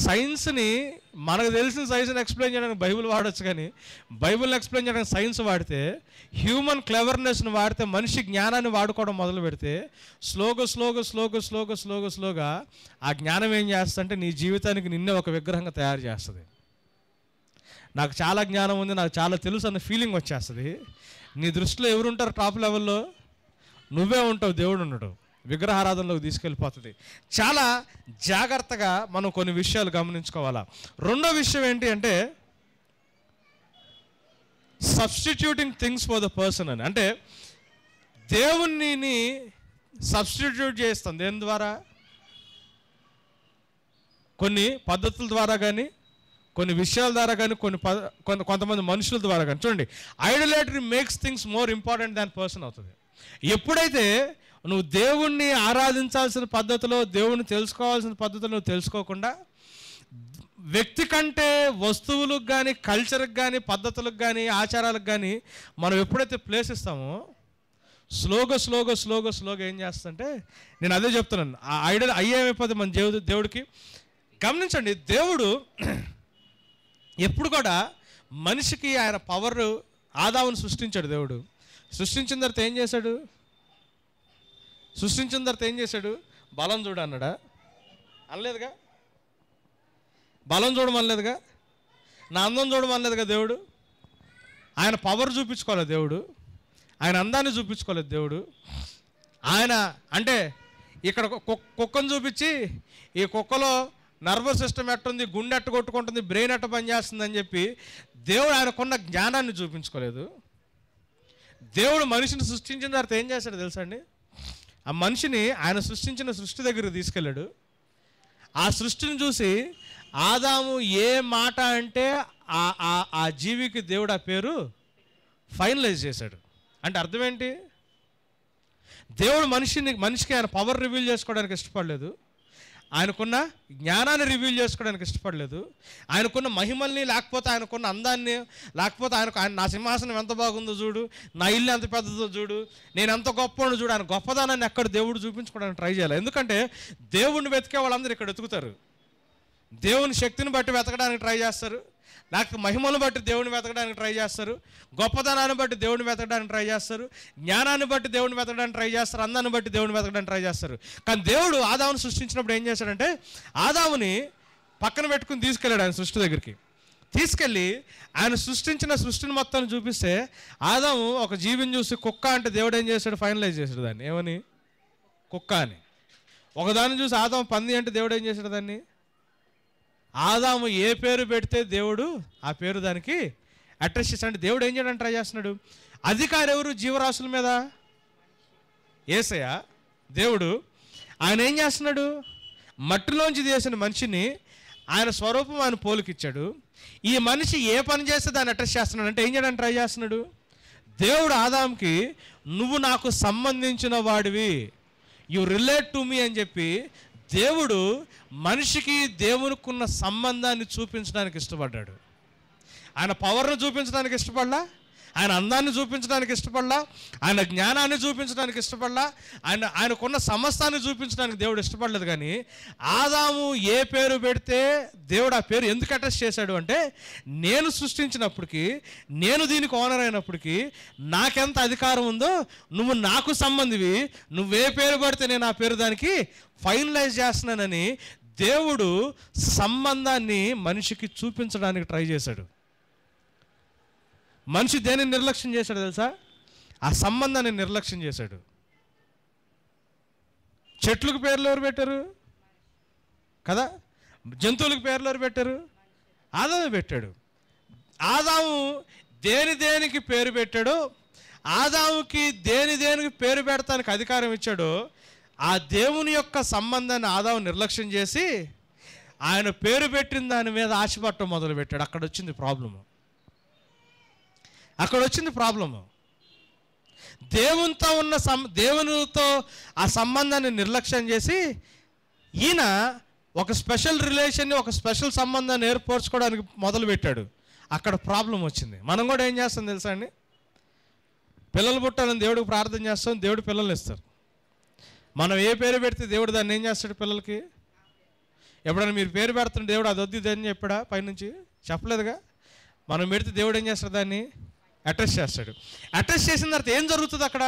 [SPEAKER 1] సైన్స్ని మనకు తెలిసిన సైన్స్ని ఎక్స్ప్లెయిన్ చేయడానికి బైబిల్ వాడచ్చు కానీ బైబుల్ని ఎక్స్ప్లెయిన్ చేయడానికి సైన్స్ వాడితే హ్యూమన్ క్లెవర్నెస్ని వాడితే మనిషి జ్ఞానాన్ని వాడుకోవడం మొదలు పెడితే స్లోగా స్లోగా స్లోగా స్లోగ స్లోగ స్లోగా ఆ జ్ఞానం ఏం చేస్తుందంటే నీ జీవితానికి నిన్నే ఒక విగ్రహంగా తయారు చేస్తుంది నాకు చాలా జ్ఞానం ఉంది నాకు చాలా తెలుసు అన్న ఫీలింగ్ వచ్చేస్తుంది నీ దృష్టిలో ఎవరుంటారు టాప్ లెవెల్లో నువ్వే ఉంటావు దేవుడు ఉండడు విగ్రహారాధనలోకి తీసుకెళ్ళిపోతుంది చాలా జాగ్రత్తగా మనం కొన్ని విషయాలు గమనించుకోవాలా రెండో విషయం ఏంటి అంటే substituting things for the person అని అంటే దేవుణ్ణిని సబ్స్టిట్యూట్ చేస్తాం దేని ద్వారా కొన్ని పద్ధతుల ద్వారా కానీ కొన్ని విషయాల ద్వారా కానీ కొన్ని కొంతమంది మనుషుల ద్వారా కానీ చూడండి idolatry makes things more important than person అవుతుంది ఎప్పుడైతే నువ్వు దేవుణ్ణి ఆరాధించాల్సిన పద్ధతిలో దేవుణ్ణి తెలుసుకోవాల్సిన పద్ధతిలో నువ్వు తెలుసుకోకుండా వ్యక్తి కంటే వస్తువులకు కానీ కల్చర్కి కానీ పద్ధతులకు కానీ ఆచారాలకు కానీ మనం ఎప్పుడైతే ప్లేస్ ఇస్తామో స్లోగో స్లోగో స్లోగా స్లోగా ఏం చేస్తుంటే నేను అదే చెప్తున్నాను ఆ ఐడల్ అయ్యేమైపోతుంది మన దేవుడు దేవుడికి గమనించండి దేవుడు ఎప్పుడు కూడా మనిషికి ఆయన పవర్ ఆదావును సృష్టించాడు దేవుడు సృష్టించిన తర్వాత ఏం చేశాడు సృష్టించిన తర్వాత ఏం చేశాడు బలం చూడు అన్నాడా అనలేదుగా బలం చూడమనలేదుగా నా అందం చూడమనలేదుగా దేవుడు ఆయన పవర్ చూపించుకోలేదు దేవుడు ఆయన అందాన్ని చూపించుకోలేదు దేవుడు ఆయన అంటే ఇక్కడ కుక్కను చూపించి ఈ కుక్కలో నర్వస్ సిస్టమ్ ఎట్టుంది గుండె ఎట్టు కొట్టుకుంటుంది బ్రెయిన్ ఎట్ట పనిచేస్తుంది అని చెప్పి దేవుడు ఆయనకున్న జ్ఞానాన్ని చూపించుకోలేదు దేవుడు మనిషిని సృష్టించిన తర్వాత ఏం చేశాడు తెలుసా అండి ఆ మనిషిని ఆయన సృష్టించిన సృష్టి దగ్గర తీసుకెళ్ళాడు ఆ సృష్టిని చూసి ఆదాము ఏ మాట అంటే ఆ జీవికి దేవుడు ఆ పేరు ఫైనలైజ్ చేశాడు అంటే అర్థం ఏంటి దేవుడు మనిషిని మనిషికి ఆయన పవర్ రివీల్ చేసుకోవడానికి ఇష్టపడలేదు ఆయనకున్న జ్ఞానాన్ని రివ్యూల్ చేసుకోవడానికి ఇష్టపడలేదు ఆయనకున్న మహిమల్ని లేకపోతే ఆయనకున్న అందాన్ని లేకపోతే ఆయనకు ఆయన నా సింహాసనం ఎంత బాగుందో చూడు నా ఇల్లు ఎంత పెద్దదో చూడు నేను ఎంత గొప్ప చూడు ఆయన గొప్పదానాన్ని ఎక్కడ దేవుడు చూపించుకోవడానికి ట్రై చేయాలి ఎందుకంటే దేవుణ్ణి వెతికే వాళ్ళందరూ ఇక్కడ వెతుకుతారు దేవుని శక్తిని బట్టి వెతకడానికి ట్రై చేస్తారు నాకు మహిమను బట్టి దేవుని వెతకడానికి ట్రై చేస్తారు గొప్పతనాన్ని బట్టి దేవుని వెతకడానికి ట్రై చేస్తారు జ్ఞానాన్ని బట్టి దేవుని వెతకడానికి ట్రై చేస్తారు అందాన్ని బట్టి దేవుని వెతకడానికి ట్రై చేస్తారు కానీ దేవుడు ఆదావుని సృష్టించినప్పుడు ఏం చేశాడంటే ఆదాముని పక్కన పెట్టుకుని తీసుకెళ్ళాడు ఆయన సృష్టి దగ్గరికి తీసుకెళ్ళి ఆయన సృష్టించిన సృష్టిని మొత్తాన్ని చూపిస్తే ఆదాము ఒక జీవిని చూసి కుక్క అంటే దేవుడు ఏం చేశాడు ఫైనలైజ్ చేశాడు దాన్ని ఏమని కుక్క అని ఒకదాన్ని చూసి ఆదాము పంది అంటే దేవుడు ఏం చేశాడు దాన్ని ఆదాము ఏ పేరు పెడితే దేవుడు ఆ పేరు దానికి అడ్రస్ చేస్తాడు దేవుడు ఏం చేయడానికి ట్రై చేస్తున్నాడు అధికారి ఎవరు జీవరాశుల మీద ఏసయ దేవుడు ఆయన ఏం చేస్తున్నాడు మట్టిలోంచి చేసిన మనిషిని ఆయన స్వరూపం ఆయన పోలికిచ్చాడు ఈ మనిషి ఏ పని చేస్తే దాన్ని అడ్రస్ చేస్తున్నాడు అంటే ఏం చేయడానికి ట్రై చేస్తున్నాడు దేవుడు ఆదాంకి నువ్వు నాకు సంబంధించిన వాడివి యు రిలేట్ టు మీ అని చెప్పి దేవుడు మనిషికి దేవునికున్న సంబంధాన్ని చూపించడానికి ఇష్టపడ్డాడు ఆయన పవర్ను చూపించడానికి ఇష్టపడలా ఆయన అందాన్ని చూపించడానికి ఇష్టపడలా ఆయన జ్ఞానాన్ని చూపించడానికి ఇష్టపడలా ఆయన ఆయనకున్న సమస్తాన్ని చూపించడానికి దేవుడు ఇష్టపడలేదు కానీ ఆదాము ఏ పేరు పెడితే దేవుడు ఆ పేరు ఎందుకు అటాచ్ చేశాడు అంటే నేను సృష్టించినప్పటికీ నేను దీనికి ఓనర్ అయినప్పటికీ నాకెంత అధికారం ఉందో నువ్వు నాకు సంబంధివి నువ్వే పేరు పెడితే నేను ఆ పేరు దానికి ఫైనలైజ్ చేస్తున్నానని దేవుడు సంబంధాన్ని మనిషికి చూపించడానికి ట్రై చేశాడు మనిషి దేని నిర్లక్ష్యం చేశాడు తెలుసా ఆ సంబంధాన్ని నిర్లక్ష్యం చేశాడు చెట్లకు పేర్లు ఎవరు పెట్టారు కదా జంతువులకు పేర్లు ఎవరు పెట్టారు ఆదాము పెట్టాడు ఆదాము దేని దేనికి పేరు పెట్టాడో ఆదాముకి దేని దేనికి పేరు పెడతానికి అధికారం ఇచ్చాడో ఆ దేవుని యొక్క సంబంధాన్ని ఆదావు నిర్లక్ష్యం చేసి ఆయన పేరు పెట్టిన దాని మీద మొదలు మొదలుపెట్టాడు అక్కడ వచ్చింది ప్రాబ్లము అక్కడ వచ్చింది ప్రాబ్లము దేవునితో ఉన్న సం దేవునితో ఆ సంబంధాన్ని నిర్లక్ష్యం చేసి ఈయన ఒక స్పెషల్ రిలేషన్ని ఒక స్పెషల్ సంబంధాన్ని ఏర్పరచుకోవడానికి మొదలుపెట్టాడు అక్కడ ప్రాబ్లం వచ్చింది మనం కూడా ఏం చేస్తాం తెలుసా అండి పిల్లలు పుట్టాలని దేవుడికి ప్రార్థన చేస్తాం దేవుడు పిల్లలు ఇస్తారు మనం ఏ పేరు పెడితే దేవుడు దాన్ని ఏం చేస్తాడు పిల్లలకి ఎప్పుడైనా మీరు పేరు పెడుతున్న దేవుడు అది వద్దు దాన్ని చెప్పాడా పైనుంచి చెప్పలేదుగా మనం పెడితే దేవుడు ఏం చేస్తాడు దాన్ని అటెస్ట్ చేస్తాడు అటెస్ట్ చేసిన తర్వాత ఏం జరుగుతుంది అక్కడ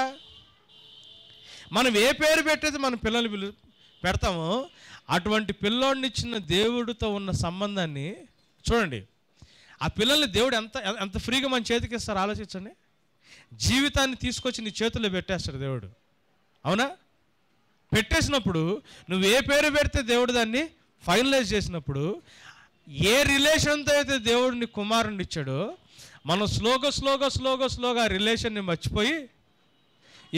[SPEAKER 1] మనం ఏ పేరు పెట్టేది మన పిల్లలు పిలు పెడతామో అటువంటి పిల్లోడిని ఇచ్చిన దేవుడితో ఉన్న సంబంధాన్ని చూడండి ఆ పిల్లల్ని దేవుడు ఎంత ఎంత ఫ్రీగా మన చేతికి ఇస్తారు ఆలోచించండి జీవితాన్ని తీసుకొచ్చి నీ చేతుల్లో పెట్టేస్తాడు దేవుడు అవునా పెట్టేసినప్పుడు నువ్వు ఏ పేరు పెడితే దేవుడు దాన్ని ఫైనలైజ్ చేసినప్పుడు ఏ రిలేషన్తో అయితే దేవుడిని కుమారుని ఇచ్చాడో మనం స్లోగా స్లోగా స్లోగా స్లోగా ఆ రిలేషన్ని మర్చిపోయి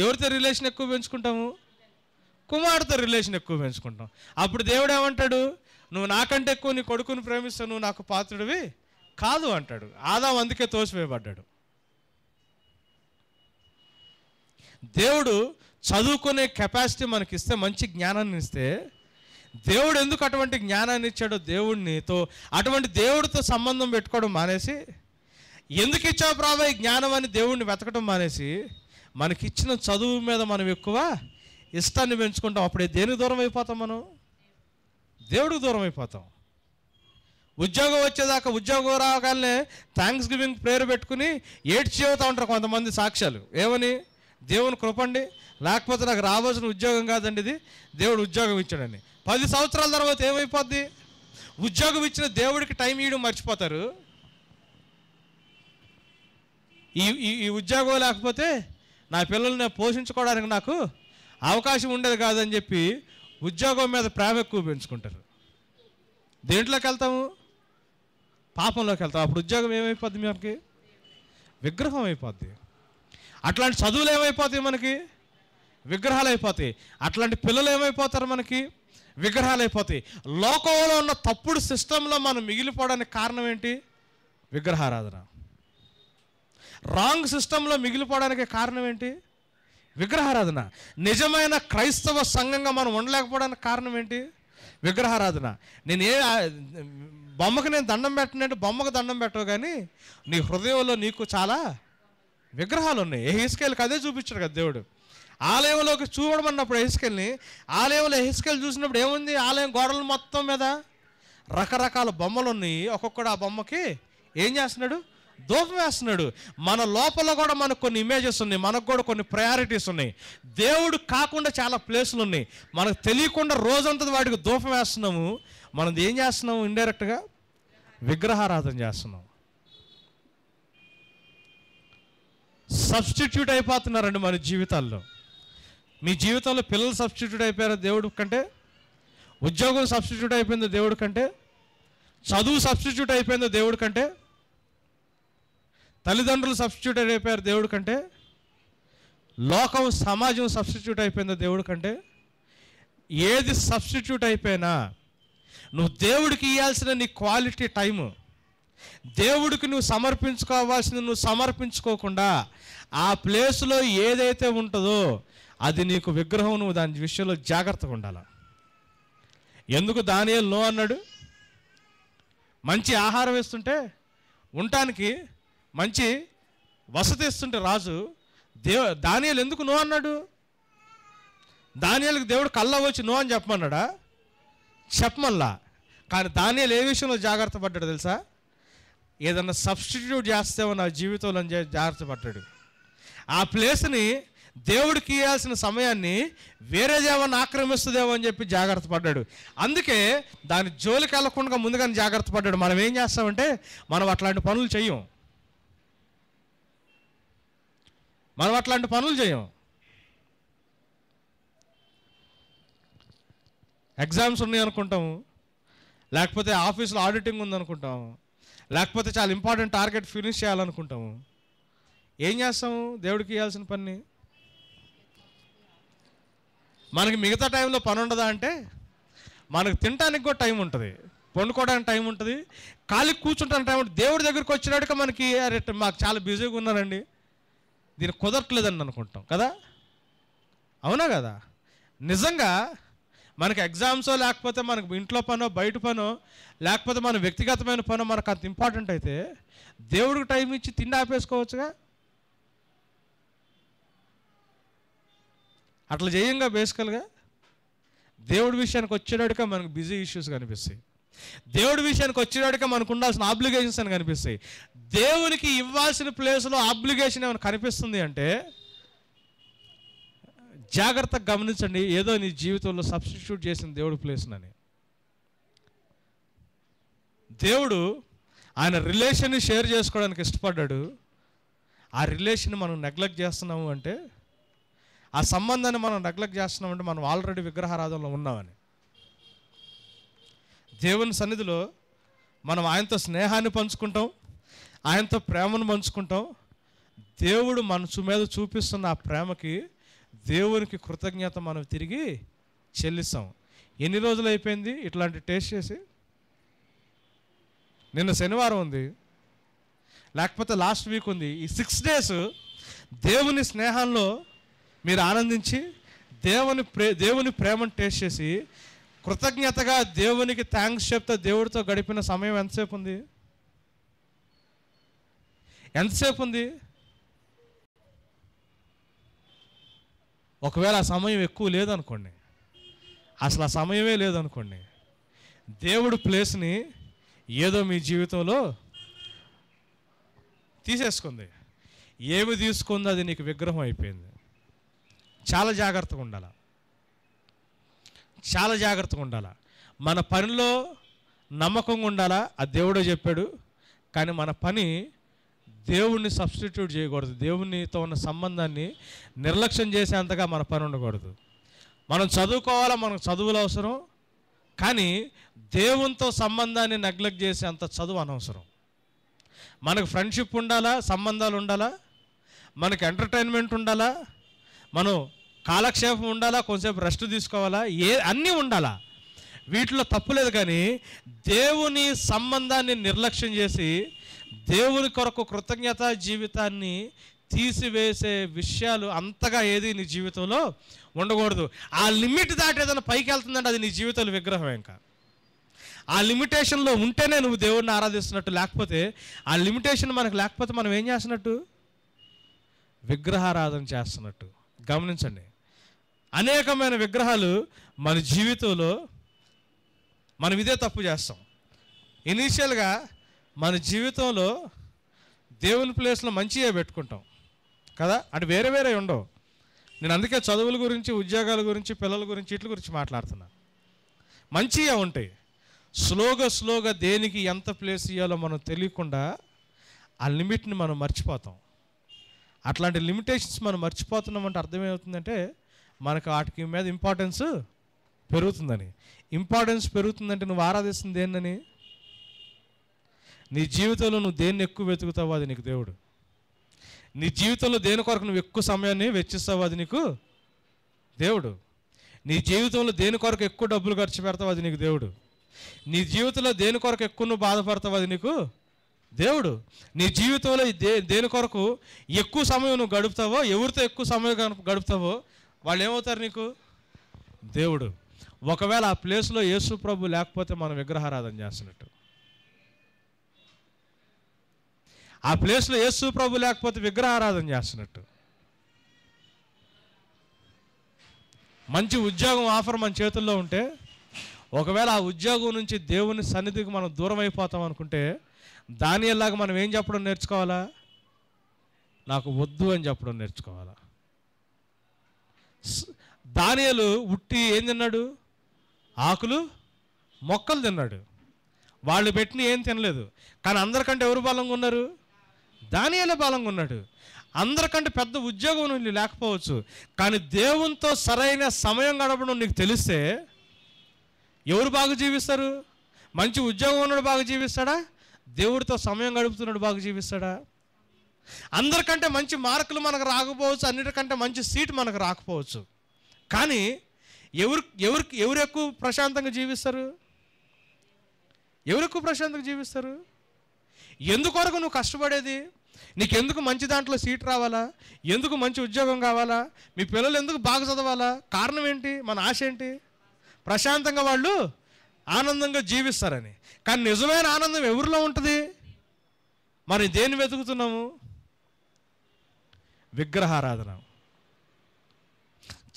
[SPEAKER 1] ఎవరితో రిలేషన్ ఎక్కువ పెంచుకుంటాము కుమారుడితో రిలేషన్ ఎక్కువ పెంచుకుంటాం అప్పుడు దేవుడు ఏమంటాడు నువ్వు నాకంటే ఎక్కువ నీ కొడుకుని ప్రేమిస్తావు నువ్వు నాకు పాత్రుడివి కాదు అంటాడు ఆదాం అందుకే తోసివేయబడ్డాడు దేవుడు చదువుకునే కెపాసిటీ మనకి ఇస్తే మంచి జ్ఞానాన్ని ఇస్తే దేవుడు ఎందుకు అటువంటి జ్ఞానాన్ని ఇచ్చాడో దేవుడినితో అటువంటి దేవుడితో సంబంధం పెట్టుకోవడం మానేసి ఎందుకు ఇచ్చావు ప్రాభా ఈ జ్ఞానం అని దేవుడిని వెతకడం మానేసి మనకిచ్చిన చదువు మీద మనం ఎక్కువ ఇష్టాన్ని పెంచుకుంటాం అప్పుడే దేనికి దూరం అయిపోతాం మనం దేవుడికి దూరం అయిపోతాం ఉద్యోగం వచ్చేదాకా ఉద్యోగం రాగానే థ్యాంక్స్ గివింగ్ ప్రేయర్ పెట్టుకుని ఏడ్చి అవుతూ ఉంటారు కొంతమంది సాక్ష్యాలు ఏమని దేవుని కృపండి లేకపోతే నాకు రావాల్సిన ఉద్యోగం కాదండి ఇది దేవుడు ఉద్యోగం ఇచ్చాడని పది సంవత్సరాల తర్వాత ఏమైపోద్ది ఉద్యోగం ఇచ్చిన దేవుడికి టైం ఇవ్వడం మర్చిపోతారు ఈ ఈ ఉద్యోగం లేకపోతే నా పిల్లల్ని పోషించుకోవడానికి నాకు అవకాశం ఉండేది కాదని చెప్పి ఉద్యోగం మీద ప్రేమ ఎక్కువ పెంచుకుంటారు దేంట్లోకి వెళ్తాము పాపంలోకి వెళ్తాం అప్పుడు ఉద్యోగం ఏమైపోద్ది మనకి విగ్రహం అయిపోద్ది అట్లాంటి చదువులు ఏమైపోతాయి మనకి విగ్రహాలు అయిపోతాయి అట్లాంటి పిల్లలు ఏమైపోతారు మనకి విగ్రహాలు అయిపోతాయి లోకంలో ఉన్న తప్పుడు సిస్టంలో మనం మిగిలిపోవడానికి కారణం ఏంటి విగ్రహారాధన రాంగ్ సిస్టంలో మిగిలిపోవడానికి కారణం ఏంటి విగ్రహారాధన నిజమైన క్రైస్తవ సంఘంగా మనం ఉండలేకపోవడానికి కారణం ఏంటి విగ్రహారాధన నేను ఏ బొమ్మకు నేను దండం పెట్టనంటే బొమ్మకు దండం పెట్టవు కానీ నీ హృదయంలో నీకు చాలా విగ్రహాలు ఉన్నాయి ఎహిస్కేల్కి అదే చూపించాడు కదా దేవుడు ఆలయంలోకి చూడమన్నప్పుడు ఎహిస్కేల్ని ఆలయంలో ఎహిస్కేల్ చూసినప్పుడు ఏముంది ఆలయం గోడలు మొత్తం మీద రకరకాల బొమ్మలు ఉన్నాయి ఒక్కొక్కడు ఆ బొమ్మకి ఏం చేస్తున్నాడు దూపం వేస్తున్నాడు మన లోపల కూడా మనకు కొన్ని ఇమేజెస్ ఉన్నాయి మనకు కూడా కొన్ని ప్రయారిటీస్ ఉన్నాయి దేవుడు కాకుండా చాలా ప్లేసులు ఉన్నాయి మనకు తెలియకుండా రోజంతా వాటికి దూపం వేస్తున్నాము మనం ఏం చేస్తున్నాము ఇండైరెక్ట్గా విగ్రహారాధన చేస్తున్నాం సబ్స్టిట్యూట్ అయిపోతున్నారండి మన జీవితాల్లో మీ జీవితంలో పిల్లలు సబ్స్టిట్యూట్ అయిపోయారు దేవుడు కంటే ఉద్యోగం సబ్స్టిట్యూట్ అయిపోయిందో దేవుడి కంటే చదువు సబ్స్టిట్యూట్ అయిపోయిందో దేవుడి కంటే తల్లిదండ్రులు సబ్స్టిట్యూట్ అయిపోయారు దేవుడి కంటే లోకం సమాజం సబ్స్టిట్యూట్ అయిపోయిందో దేవుడి కంటే ఏది సబ్స్టిట్యూట్ అయిపోయినా నువ్వు దేవుడికి ఇవ్వాల్సిన నీ క్వాలిటీ టైము దేవుడికి నువ్వు సమర్పించుకోవాల్సింది నువ్వు సమర్పించుకోకుండా ఆ ప్లేస్లో ఏదైతే ఉంటుందో అది నీకు విగ్రహం నువ్వు దాని విషయంలో జాగ్రత్తగా ఉండాలి ఎందుకు దాని నో అన్నాడు మంచి ఆహారం వేస్తుంటే ఉండటానికి మంచి వసతి ఇస్తుంటే రాజు దేవ దానియాలు ఎందుకు నో అన్నాడు దానియాలకు దేవుడు కళ్ళ వచ్చి నో అని చెప్పమన్నాడా చెప్పమల్లా కానీ దానియాలు ఏ విషయంలో జాగ్రత్త పడ్డాడు తెలుసా ఏదన్నా సబ్స్టిట్యూట్ చేస్తేమో నా జీవితంలో జాగ్రత్త పడ్డాడు ఆ ప్లేస్ని దేవుడికి ఇవ్వాల్సిన సమయాన్ని వేరేదేమన్నా ఆక్రమిస్తుందేమో అని చెప్పి జాగ్రత్త పడ్డాడు అందుకే దాని జోలికి వెళ్ళకుండా ముందుగానే జాగ్రత్త పడ్డాడు మనం ఏం చేస్తామంటే మనం అట్లాంటి పనులు చేయం మనం అట్లాంటి పనులు చేయం ఎగ్జామ్స్ ఉన్నాయి అనుకుంటాము లేకపోతే ఆఫీస్లో ఆడిటింగ్ ఉందనుకుంటాము లేకపోతే చాలా ఇంపార్టెంట్ టార్గెట్ ఫినిష్ చేయాలనుకుంటాము ఏం చేస్తాము దేవుడికి ఇవ్వాల్సిన పని మనకి మిగతా టైంలో పని ఉండదా అంటే మనకు తినడానికి కూడా టైం ఉంటుంది పండుకోవడానికి టైం ఉంటుంది ఖాళీ కూర్చుంటానికి టైం ఉంటుంది దేవుడి దగ్గరికి వచ్చినాక మనకి అరే మాకు చాలా బిజీగా ఉన్నారండి దీనికి కుదరట్లేదని అనుకుంటాం కదా అవునా కదా నిజంగా మనకు ఎగ్జామ్స్ లేకపోతే మనకు ఇంట్లో పనో బయట పనో లేకపోతే మన వ్యక్తిగతమైన పనో మనకు అంత ఇంపార్టెంట్ అయితే దేవుడికి టైం ఇచ్చి తిండి ఆపేసుకోవచ్చుగా అట్లా చేయంగా బేసికల్గా దేవుడి విషయానికి వచ్చేటట్టుగా మనకు బిజీ ఇష్యూస్ కనిపిస్తాయి దేవుడి విషయానికి వచ్చేటట్టుగా మనకు ఉండాల్సిన ఆబ్లిగేషన్స్ అని కనిపిస్తాయి దేవునికి ఇవ్వాల్సిన ప్లేస్లో ఆబ్లిగేషన్ ఏమైనా కనిపిస్తుంది అంటే జాగ్రత్తగా గమనించండి ఏదో నీ జీవితంలో సబ్స్టిట్యూట్ చేసిన దేవుడు ప్లేస్నని దేవుడు ఆయన రిలేషన్ని షేర్ చేసుకోవడానికి ఇష్టపడ్డాడు ఆ రిలేషన్ మనం నెగ్లెక్ట్ చేస్తున్నాము అంటే ఆ సంబంధాన్ని మనం నెగ్లెక్ట్ చేస్తున్నామంటే మనం ఆల్రెడీ విగ్రహారాధనలో ఉన్నామని దేవుని సన్నిధిలో మనం ఆయనతో స్నేహాన్ని పంచుకుంటాం ఆయనతో ప్రేమను పంచుకుంటాం దేవుడు మనసు మీద చూపిస్తున్న ఆ ప్రేమకి దేవునికి కృతజ్ఞత మనం తిరిగి చెల్లిస్తాం ఎన్ని రోజులు అయిపోయింది ఇట్లాంటి టేస్ట్ చేసి నిన్న శనివారం ఉంది లేకపోతే లాస్ట్ వీక్ ఉంది ఈ సిక్స్ డేస్ దేవుని స్నేహంలో మీరు ఆనందించి దేవుని ప్రే దేవుని ప్రేమను టేస్ట్ చేసి కృతజ్ఞతగా దేవునికి థ్యాంక్స్ చెప్తే దేవుడితో గడిపిన సమయం ఎంతసేపు ఉంది ఎంతసేపు ఉంది ఒకవేళ ఆ సమయం ఎక్కువ లేదనుకోండి అసలు ఆ సమయమే లేదనుకోండి దేవుడు ప్లేస్ని ఏదో మీ జీవితంలో తీసేసుకుంది ఏమి తీసుకుందో అది నీకు విగ్రహం అయిపోయింది చాలా జాగ్రత్తగా ఉండాల చాలా జాగ్రత్తగా ఉండాల మన పనిలో నమ్మకంగా ఉండాలా ఆ దేవుడే చెప్పాడు కానీ మన పని దేవుణ్ణి సబ్స్టిట్యూట్ చేయకూడదు దేవునితో ఉన్న సంబంధాన్ని నిర్లక్ష్యం చేసేంతగా మన పని ఉండకూడదు మనం చదువుకోవాలా మనకు చదువులు అవసరం కానీ దేవునితో సంబంధాన్ని నెగ్లెక్ట్ చేసే అంత చదువు అనవసరం మనకు ఫ్రెండ్షిప్ ఉండాలా సంబంధాలు ఉండాలా మనకు ఎంటర్టైన్మెంట్ ఉండాలా మనం కాలక్షేపం ఉండాలా కొంచెంసేపు రెస్ట్ తీసుకోవాలా ఏ అన్నీ ఉండాలా వీటిలో తప్పులేదు కానీ దేవుని సంబంధాన్ని నిర్లక్ష్యం చేసి దేవుని కొరకు కృతజ్ఞత జీవితాన్ని తీసివేసే విషయాలు అంతగా ఏది నీ జీవితంలో ఉండకూడదు ఆ లిమిట్ దాటి ఏదైనా పైకి వెళ్తుందంటే అది నీ జీవితంలో విగ్రహం ఇంకా ఆ లిమిటేషన్లో ఉంటేనే నువ్వు దేవుడిని ఆరాధిస్తున్నట్టు లేకపోతే ఆ లిమిటేషన్ మనకు లేకపోతే మనం ఏం చేస్తున్నట్టు విగ్రహారాధన చేస్తున్నట్టు గమనించండి అనేకమైన విగ్రహాలు మన జీవితంలో మనం ఇదే తప్పు చేస్తాం ఇనీషియల్గా మన జీవితంలో దేవుని ప్లేస్లో మంచిగా పెట్టుకుంటాం కదా అంటే వేరే వేరే ఉండవు నేను అందుకే చదువుల గురించి ఉద్యోగాల గురించి పిల్లల గురించి వీటి గురించి మాట్లాడుతున్నాను మంచిగా ఉంటాయి స్లోగా స్లోగా దేనికి ఎంత ప్లేస్ ఇవ్వాలో మనం తెలియకుండా ఆ లిమిట్ని మనం మర్చిపోతాం అట్లాంటి లిమిటేషన్స్ మనం మర్చిపోతున్నాం అంటే అర్థమవుతుందంటే మనకు వాటికి మీద ఇంపార్టెన్స్ పెరుగుతుందని ఇంపార్టెన్స్ పెరుగుతుందంటే నువ్వు ఆరాధిస్తుంది ఏంటని నీ జీవితంలో నువ్వు దేన్ని ఎక్కువ వెతుకుతావు అది నీకు దేవుడు నీ జీవితంలో దేని కొరకు నువ్వు ఎక్కువ సమయాన్ని వెచ్చిస్తావు అది నీకు దేవుడు నీ జీవితంలో దేని కొరకు ఎక్కువ డబ్బులు ఖర్చు పెడతావు అది నీకు దేవుడు నీ జీవితంలో దేని కొరకు ఎక్కువ నువ్వు బాధపడతావు అది నీకు దేవుడు నీ జీవితంలో దే దేని కొరకు ఎక్కువ సమయం నువ్వు గడుపుతావో ఎవరితో ఎక్కువ సమయం గడుపుతావో వాళ్ళు ఏమవుతారు నీకు దేవుడు ఒకవేళ ఆ ప్లేస్లో యేసు ప్రభు లేకపోతే మనం విగ్రహారాధన చేస్తున్నట్టు ఆ ప్లేస్లో యేసు ప్రభు లేకపోతే విగ్రహ ఆరాధన చేస్తున్నట్టు మంచి ఉద్యోగం ఆఫర్ మన చేతుల్లో ఉంటే ఒకవేళ ఆ ఉద్యోగం నుంచి దేవుని సన్నిధికి మనం దూరం అయిపోతాం అనుకుంటే ఎలాగా మనం ఏం చెప్పడం నేర్చుకోవాలా నాకు వద్దు అని చెప్పడం నేర్చుకోవాలా దానియలు ఉట్టి ఏం తిన్నాడు ఆకులు మొక్కలు తిన్నాడు వాళ్ళు పెట్టిన ఏం తినలేదు కానీ అందరికంటే ఎవరు బలంగా ఉన్నారు దానియాల బలంగా ఉన్నాడు అందరికంటే పెద్ద ఉద్యోగం నువ్వు లేకపోవచ్చు కానీ దేవునితో సరైన సమయం గడపడం నీకు తెలిస్తే ఎవరు బాగా జీవిస్తారు మంచి ఉద్యోగం ఉన్నాడు బాగా జీవిస్తాడా దేవుడితో సమయం గడుపుతున్నాడు బాగా జీవిస్తాడా అందరికంటే మంచి మార్కులు మనకు రాకపోవచ్చు అన్నిటికంటే మంచి సీట్ మనకు రాకపోవచ్చు కానీ ఎవరు ఎవరికి ఎవరు ఎక్కువ ప్రశాంతంగా జీవిస్తారు ఎవరు ఎక్కువ ప్రశాంతంగా జీవిస్తారు ఎందుకొరకు నువ్వు కష్టపడేది నీకెందుకు మంచి దాంట్లో సీట్ రావాలా ఎందుకు మంచి ఉద్యోగం కావాలా మీ పిల్లలు ఎందుకు బాగా చదవాలా కారణం ఏంటి మన ఆశ ఏంటి ప్రశాంతంగా వాళ్ళు ఆనందంగా జీవిస్తారని కానీ నిజమైన ఆనందం ఎవరిలో ఉంటుంది మరి దేన్ని వెతుకుతున్నాము విగ్రహారాధన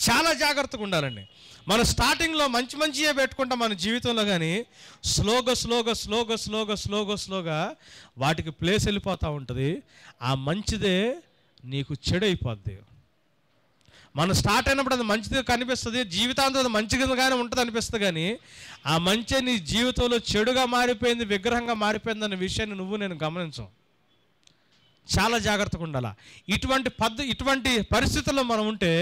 [SPEAKER 1] చాలా జాగ్రత్తగా ఉండాలండి మనం స్టార్టింగ్లో మంచి మంచియే పెట్టుకుంటాం మన జీవితంలో కానీ స్లోగా స్లోగా స్లోగా స్లోగా స్లోగా స్లోగా వాటికి ప్లేస్ వెళ్ళిపోతూ ఉంటుంది ఆ మంచిదే నీకు చెడు అయిపోద్ది మనం స్టార్ట్ అయినప్పుడు అది మంచిది కనిపిస్తుంది జీవితాంతం అది మంచిగానే ఉంటుంది అనిపిస్తుంది కానీ ఆ మంచి నీ జీవితంలో చెడుగా మారిపోయింది విగ్రహంగా మారిపోయింది అనే విషయాన్ని నువ్వు నేను గమనించం చాలా జాగ్రత్తగా ఉండాలి ఇటువంటి పద్ధ ఇటువంటి పరిస్థితుల్లో మనం ఉంటే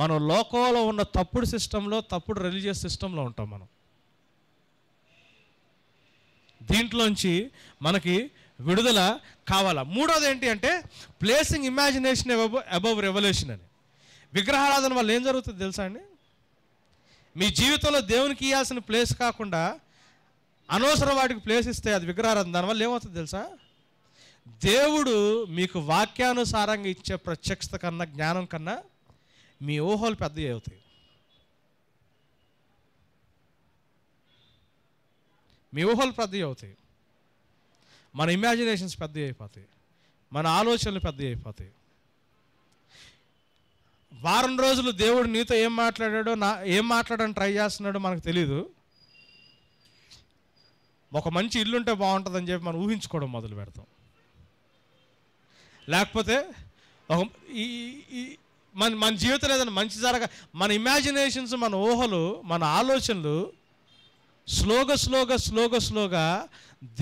[SPEAKER 1] మనం లోకంలో ఉన్న తప్పుడు సిస్టంలో తప్పుడు రిలీజియస్ సిస్టంలో ఉంటాం మనం దీంట్లోంచి మనకి విడుదల కావాలా మూడోది ఏంటి అంటే ప్లేసింగ్ ఇమాజినేషన్ అబౌవ్ రెవల్యూషన్ అని విగ్రహారాధన వల్ల ఏం జరుగుతుంది తెలుసా అండి మీ జీవితంలో దేవునికి ఇవ్వాల్సిన ప్లేస్ కాకుండా అనవసర వాటికి ప్లేస్ ఇస్తే అది విగ్రహారాధన దానివల్ల ఏమవుతుంది తెలుసా దేవుడు మీకు వాక్యానుసారంగా ఇచ్చే ప్రత్యక్షత కన్నా జ్ఞానం కన్నా మీ ఊహలు పెద్దవి అవుతాయి మీ ఊహలు పెద్దవి అవుతాయి మన ఇమాజినేషన్స్ పెద్దవి అయిపోతాయి మన ఆలోచనలు పెద్దవి అయిపోతాయి వారం రోజులు దేవుడు నీతో ఏం మాట్లాడాడో నా ఏం మాట్లాడని ట్రై చేస్తున్నాడో మనకు తెలీదు ఒక మంచి ఇల్లుంటే బాగుంటుందని చెప్పి మనం ఊహించుకోవడం మొదలు పెడతాం లేకపోతే ఒక ఈ మన మన జీవితంలో ఏదైనా మంచి జరగా మన ఇమాజినేషన్స్ మన ఊహలు మన ఆలోచనలు స్లోగా స్లోగా స్లోగా స్లోగా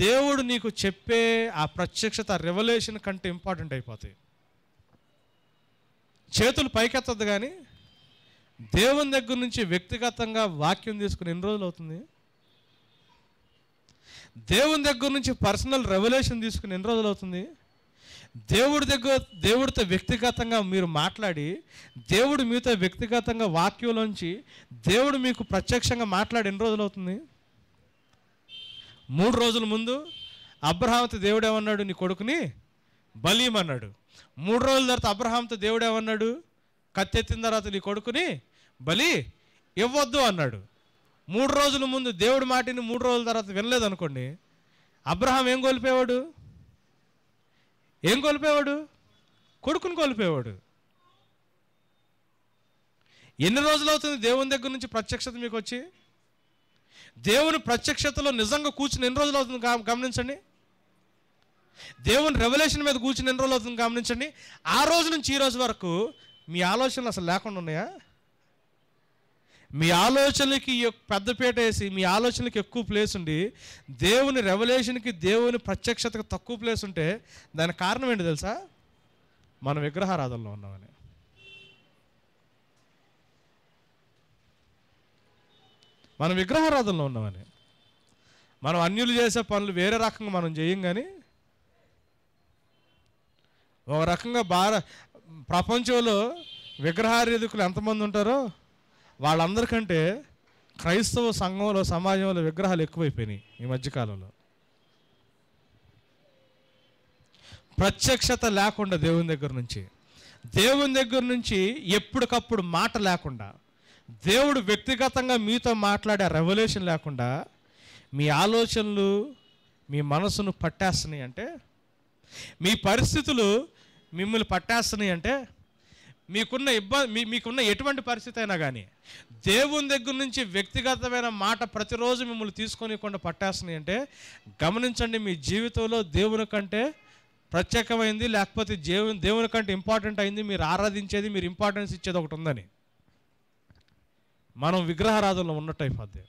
[SPEAKER 1] దేవుడు నీకు చెప్పే ఆ ప్రత్యక్షత రెవల్యూషన్ కంటే ఇంపార్టెంట్ అయిపోతాయి చేతులు పైకెత్తద్దు కానీ దేవుని దగ్గర నుంచి వ్యక్తిగతంగా వాక్యం తీసుకుని ఎన్ని రోజులు అవుతుంది దేవుని దగ్గర నుంచి పర్సనల్ రెవల్యూషన్ తీసుకుని ఎన్ని రోజులు అవుతుంది దేవుడి దగ్గర దేవుడితో వ్యక్తిగతంగా మీరు మాట్లాడి దేవుడు మీతో వ్యక్తిగతంగా వాక్యంలోంచి దేవుడు మీకు ప్రత్యక్షంగా మాట్లాడి ఎన్ని రోజులు అవుతుంది మూడు రోజుల ముందు అబ్రహాంతో దేవుడు ఏమన్నాడు నీ కొడుకుని బలీమన్నాడు మూడు రోజుల తర్వాత అబ్రహాంతో దేవుడు ఏమన్నాడు కత్తెత్తిన తర్వాత నీ కొడుకుని బలి ఇవ్వద్దు అన్నాడు మూడు రోజుల ముందు దేవుడి మాటిని మూడు రోజుల తర్వాత వినలేదు అనుకోండి అబ్రహాం ఏం కోల్పోయాడు ఏం కోల్పోయాడు కొడుకుని కోల్పోయాడు ఎన్ని రోజులు అవుతుంది దేవుని దగ్గర నుంచి ప్రత్యక్షత మీకు వచ్చి దేవుని ప్రత్యక్షతలో నిజంగా కూర్చుని ఎన్ని రోజులు అవుతుంది గమనించండి దేవుని రెవల్యూషన్ మీద కూర్చుని ఎన్ని రోజులు అవుతుంది గమనించండి ఆ రోజు నుంచి ఈ రోజు వరకు మీ ఆలోచనలు అసలు లేకుండా ఉన్నాయా మీ ఆలోచనలకి పెద్దపేట వేసి మీ ఆలోచనలకి ఎక్కువ ప్లేస్ ఉండి దేవుని రెవల్యూషన్కి దేవుని ప్రత్యక్షతకు తక్కువ ప్లేస్ ఉంటే దానికి కారణం ఏంటి తెలుసా మనం విగ్రహారాధనలో ఉన్నామని మనం విగ్రహారాధనలో ఉన్నామని మనం అన్యులు చేసే పనులు వేరే రకంగా మనం చేయం కానీ ఒక రకంగా భార ప్రపంచంలో విగ్రహారాధకులు ఎంతమంది ఉంటారో వాళ్ళందరికంటే క్రైస్తవ సంఘంలో సమాజంలో విగ్రహాలు ఎక్కువైపోయినాయి ఈ మధ్యకాలంలో ప్రత్యక్షత లేకుండా దేవుని దగ్గర నుంచి దేవుని దగ్గర నుంచి ఎప్పటికప్పుడు మాట లేకుండా దేవుడు వ్యక్తిగతంగా మీతో మాట్లాడే రెవల్యూషన్ లేకుండా మీ ఆలోచనలు మీ మనసును పట్టేస్తున్నాయి అంటే మీ పరిస్థితులు మిమ్మల్ని పట్టేస్తున్నాయి అంటే మీకున్న ఇబ్బంది మీకున్న ఎటువంటి పరిస్థితి అయినా కానీ దేవుని దగ్గర నుంచి వ్యక్తిగతమైన మాట ప్రతిరోజు మిమ్మల్ని తీసుకొని కొండ పట్టేస్తున్నాయి అంటే గమనించండి మీ జీవితంలో దేవుని కంటే ప్రత్యేకమైంది లేకపోతే దేవుని దేవుని కంటే ఇంపార్టెంట్ అయింది మీరు ఆరాధించేది మీరు ఇంపార్టెన్స్ ఇచ్చేది ఒకటి ఉందని మనం విగ్రహారాధనలో ఉన్నట్టు అయిపోద్ది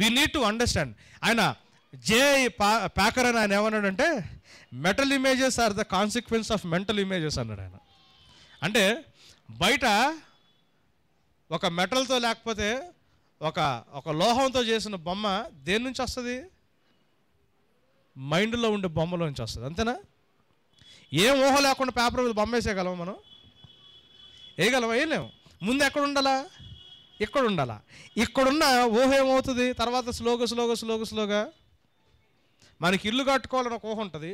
[SPEAKER 1] వీ నీడ్ టు అండర్స్టాండ్ ఆయన జే పా ప్యాకర్ అని ఆయన ఏమన్నాడంటే metal images are the consequence of mental images అన్నాడు ఆయన అంటే బయట ఒక మెటల్తో లేకపోతే ఒక ఒక లోహంతో చేసిన బొమ్మ దేని నుంచి వస్తుంది మైండ్లో ఉండే బొమ్మలో నుంచి వస్తుంది అంతేనా ఏం ఊహ లేకుండా పేపర్ మీద బొమ్మ వేసేయగలము మనం వేయగలం వేయలేము ముందు ఎక్కడ ఉండాలా ఇక్కడ ఉండాలా ఇక్కడున్న ఊహ ఏమవుతుంది తర్వాత స్లోగా స్లోగా స్లోగా స్లోగా మనకి ఇల్లు కట్టుకోవాలని ఒక ఊహ ఉంటుంది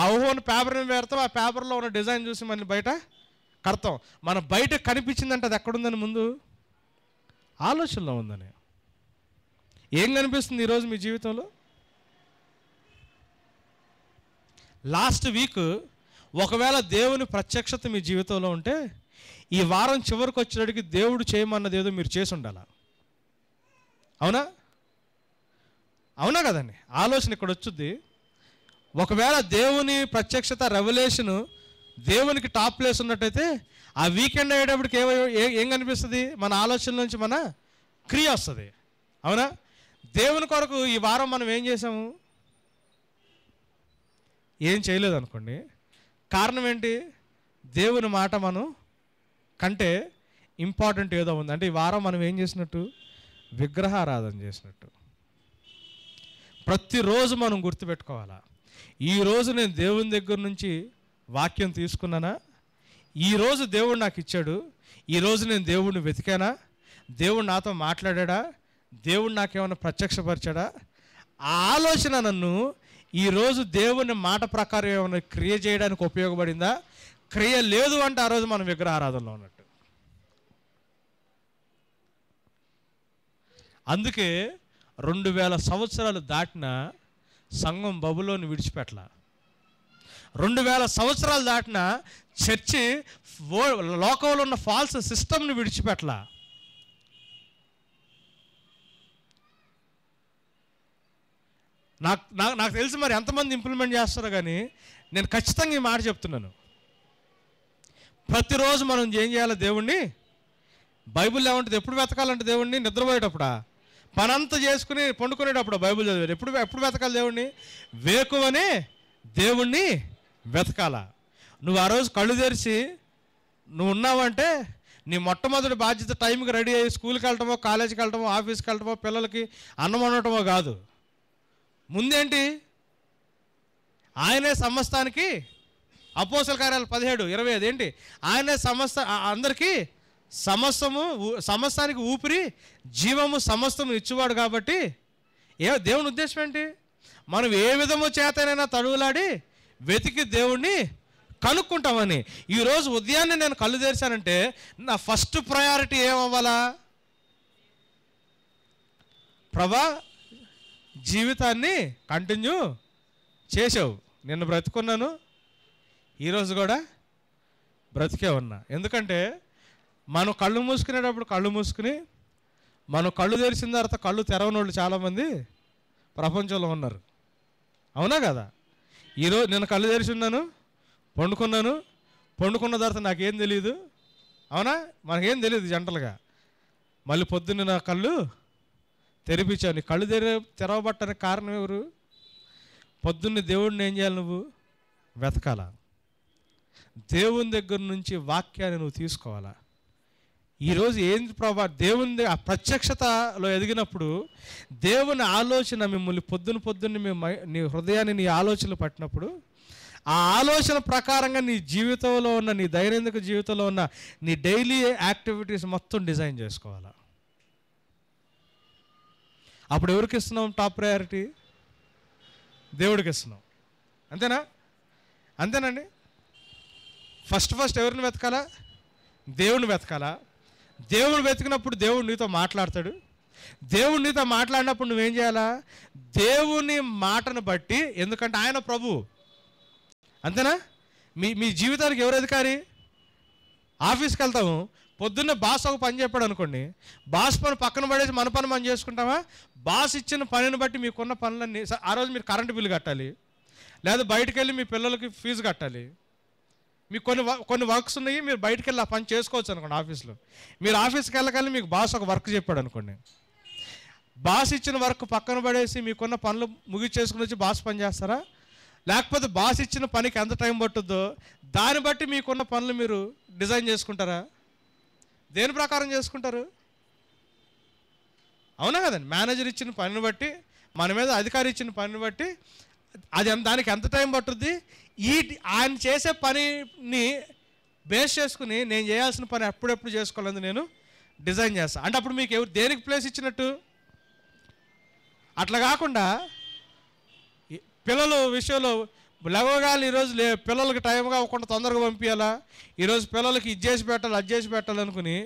[SPEAKER 1] ఆ ఊహను పేపర్ మీద పెడతాం ఆ పేపర్లో ఉన్న డిజైన్ చూసి మళ్ళీ బయట అర్థం మన బయట కనిపించిందంటే అది ఎక్కడుందని ముందు ఆలోచనలో ఉందని ఏం కనిపిస్తుంది ఈరోజు మీ జీవితంలో లాస్ట్ వీక్ ఒకవేళ దేవుని ప్రత్యక్షత మీ జీవితంలో ఉంటే ఈ వారం చివరికి వచ్చేటికి దేవుడు చేయమన్నది ఏదో మీరు చేసి ఉండాల అవునా అవునా కదండి ఆలోచన ఇక్కడ వచ్చుద్ది ఒకవేళ దేవుని ప్రత్యక్షత రెవల్యూషను దేవునికి టాప్ ప్లేస్ ఉన్నట్టయితే ఆ వీకెండ్ అయ్యేటప్పటికి ఏ ఏం కనిపిస్తుంది మన ఆలోచన నుంచి మన క్రియ వస్తుంది అవునా దేవుని కొరకు ఈ వారం మనం ఏం చేసాము ఏం చేయలేదు అనుకోండి కారణం ఏంటి దేవుని మాట మనం కంటే ఇంపార్టెంట్ ఏదో ఉంది అంటే ఈ వారం మనం ఏం చేసినట్టు విగ్రహారాధన చేసినట్టు ప్రతిరోజు మనం గుర్తుపెట్టుకోవాలా ఈరోజు నేను దేవుని దగ్గర నుంచి వాక్యం తీసుకున్నానా ఈరోజు దేవుడు నాకు ఇచ్చాడు ఈరోజు నేను దేవుడిని వెతికానా దేవుడు నాతో మాట్లాడా దేవుడు నాకేమైనా ప్రత్యక్షపరిచాడా ఆ ఆలోచన నన్ను ఈరోజు దేవుని మాట ప్రకారం ఏమైనా క్రియ చేయడానికి ఉపయోగపడిందా క్రియ లేదు అంటే ఆ రోజు మనం ఆరాధనలో ఉన్నట్టు అందుకే రెండు వేల సంవత్సరాలు దాటిన సంఘం బబులోని విడిచిపెట్టలా రెండు వేల సంవత్సరాలు దాటిన చర్చి లోకంలో ఉన్న ఫాల్స్ సిస్టమ్ని విడిచిపెట్టల నాకు నాకు నాకు తెలిసి మరి ఎంతమంది ఇంప్లిమెంట్ చేస్తారో కానీ నేను ఖచ్చితంగా ఈ మాట చెప్తున్నాను ప్రతిరోజు మనం ఏం చేయాలి దేవుణ్ణి బైబిల్ ఏముంటుంది ఎప్పుడు వెతకాలంటే దేవుణ్ణి నిద్రపోయేటప్పుడా పనంతా చేసుకుని పండుకునేటప్పుడు బైబిల్ చదివారు ఎప్పుడు ఎప్పుడు వెతకాలి దేవుణ్ణి వేకువని దేవుణ్ణి వెతకాల నువ్వు ఆ రోజు కళ్ళు తెరిచి నువ్వు ఉన్నావంటే నీ మొట్టమొదటి బాధ్యత టైంకి రెడీ అయ్యి స్కూల్కి వెళ్ళటమో కాలేజీకి వెళ్ళటమో ఆఫీస్కి వెళ్ళటమో పిల్లలకి అన్నం ఉండటమో కాదు ముందేంటి ఆయనే సమస్తానికి అపోసల కార్యాలు పదిహేడు ఇరవై ఐదు ఏంటి ఆయనే సమస్త అందరికీ సమస్తము సమస్తానికి ఊపిరి జీవము సమస్తము ఇచ్చేవాడు కాబట్టి ఏ దేవుని ఉద్దేశం ఏంటి మనం ఏ విధము చేతనైనా తడువులాడి వెతికి దేవుణ్ణి కనుక్కుంటామని ఈరోజు ఉదయాన్నే నేను కళ్ళు తెరిచానంటే నా ఫస్ట్ ప్రయారిటీ ఏమవ్వాలా ప్రభా జీవితాన్ని కంటిన్యూ చేసావు నిన్ను బ్రతుకున్నాను ఈరోజు కూడా బ్రతికే ఉన్నా ఎందుకంటే మనం కళ్ళు మూసుకునేటప్పుడు కళ్ళు మూసుకుని మనం కళ్ళు తెరిచిన తర్వాత కళ్ళు తెరవనోళ్ళు చాలామంది ప్రపంచంలో ఉన్నారు అవునా కదా ఈరోజు నేను కళ్ళు ఉన్నాను పండుకున్నాను పండుకున్న తర్వాత నాకేం తెలియదు అవునా మనకేం తెలియదు జంటలుగా మళ్ళీ పొద్దున్న నా కళ్ళు తెరిపించావు నీ కళ్ళు తెరి తెరవబట్టడానికి కారణం ఎవరు పొద్దున్న దేవుడిని ఏం చేయాలి నువ్వు వెతకాలా దేవుని దగ్గర నుంచి వాక్యాన్ని నువ్వు తీసుకోవాలా ఈరోజు ఏం ప్రభా దేవుని ఆ ప్రత్యక్షతలో ఎదిగినప్పుడు దేవుని ఆలోచన మిమ్మల్ని పొద్దున పొద్దున్న మీ నీ హృదయాన్ని నీ ఆలోచనలు పట్టినప్పుడు ఆ ఆలోచన ప్రకారంగా నీ జీవితంలో ఉన్న నీ దైనందిక జీవితంలో ఉన్న నీ డైలీ యాక్టివిటీస్ మొత్తం డిజైన్ చేసుకోవాలి అప్పుడు ఎవరికి ఇస్తున్నాం టాప్ ప్రయారిటీ దేవుడికి ఇస్తున్నాం అంతేనా అంతేనండి ఫస్ట్ ఫస్ట్ ఎవరిని వెతకాలా దేవుని వెతకాలా దేవుడు వెతికినప్పుడు దేవుడు నీతో మాట్లాడతాడు దేవుడు నీతో మాట్లాడినప్పుడు నువ్వేం చేయాలా దేవుని మాటను బట్టి ఎందుకంటే ఆయన ప్రభు అంతేనా మీ మీ జీవితానికి ఎవరు అధికారి ఆఫీస్కి వెళ్తాము పొద్దున్న బాస్ ఒక పని చెప్పాడు అనుకోండి బాస్ పని పక్కన పడేసి మన పని మనం చేసుకుంటామా బాస్ ఇచ్చిన పనిని బట్టి మీకున్న పనులన్నీ ఆ రోజు మీరు కరెంటు బిల్లు కట్టాలి లేదా బయటకు వెళ్ళి మీ పిల్లలకి ఫీజు కట్టాలి మీకు కొన్ని కొన్ని వర్క్స్ ఉన్నాయి మీరు బయటకు వెళ్ళి ఆ పని చేసుకోవచ్చు అనుకోండి ఆఫీస్లో మీరు ఆఫీస్కి వెళ్ళగానే మీకు బాస్ ఒక వర్క్ చెప్పాడు అనుకోండి బాస్ ఇచ్చిన వర్క్ పక్కన పడేసి మీకున్న పనులు ముగి చేసుకుని వచ్చి బాస్ పని చేస్తారా లేకపోతే బాస్ ఇచ్చిన పనికి ఎంత టైం పట్టుద్దో దాన్ని బట్టి మీకున్న పనులు మీరు డిజైన్ చేసుకుంటారా దేని ప్రకారం చేసుకుంటారు అవునా కదండి మేనేజర్ ఇచ్చిన పనిని బట్టి మన మీద అధికారి ఇచ్చిన పనిని బట్టి అది దానికి ఎంత టైం పట్టుద్ది ఈ ఆయన చేసే పనిని బేస్ చేసుకుని నేను చేయాల్సిన పని అప్పుడెప్పుడు చేసుకోలేదు నేను డిజైన్ చేస్తాను అంటే అప్పుడు మీకు ఎవరు దేనికి ప్లేస్ ఇచ్చినట్టు అట్లా కాకుండా పిల్లలు విషయంలో లెవగాలి ఈరోజు లే పిల్లలకి టైం కాకుండా తొందరగా పంపించాలా ఈరోజు పిల్లలకి ఇది చేసి పెట్టాలి అది చేసి పెట్టాలనుకుని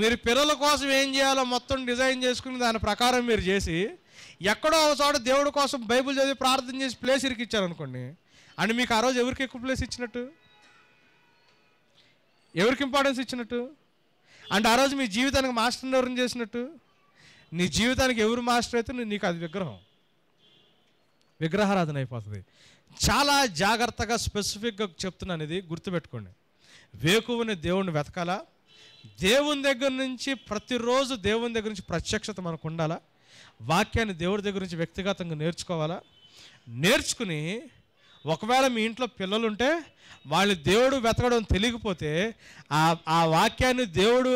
[SPEAKER 1] మీరు పిల్లల కోసం ఏం చేయాలో మొత్తం డిజైన్ చేసుకుని దాని ప్రకారం మీరు చేసి ఎక్కడో ఒకసారి దేవుడి కోసం బైబిల్ చదివి ప్రార్థన చేసి ప్లేస్ ఇరికిచ్చారు అనుకోండి అండ్ మీకు ఆ రోజు ఎవరికి ఎక్కువ ప్లేస్ ఇచ్చినట్టు ఎవరికి ఇంపార్టెన్స్ ఇచ్చినట్టు అంటే ఆ రోజు మీ జీవితానికి మాస్టర్ని ఎవరిని చేసినట్టు నీ జీవితానికి ఎవరు మాస్టర్ అయితే నీకు అది విగ్రహం విగ్రహారాధన అయిపోతుంది చాలా జాగ్రత్తగా స్పెసిఫిక్గా చెప్తున్నాను ఇది గుర్తుపెట్టుకోండి వేకువుని దేవుణ్ణి వెతకాలా దేవుని దగ్గర నుంచి ప్రతిరోజు దేవుని దగ్గర నుంచి ప్రత్యక్షత మనకు ఉండాలా వాక్యాన్ని దేవుడి దగ్గర నుంచి వ్యక్తిగతంగా నేర్చుకోవాలా నేర్చుకుని ఒకవేళ మీ ఇంట్లో పిల్లలు ఉంటే వాళ్ళు దేవుడు వెతకడం తెలియకపోతే ఆ ఆ వాక్యాన్ని దేవుడు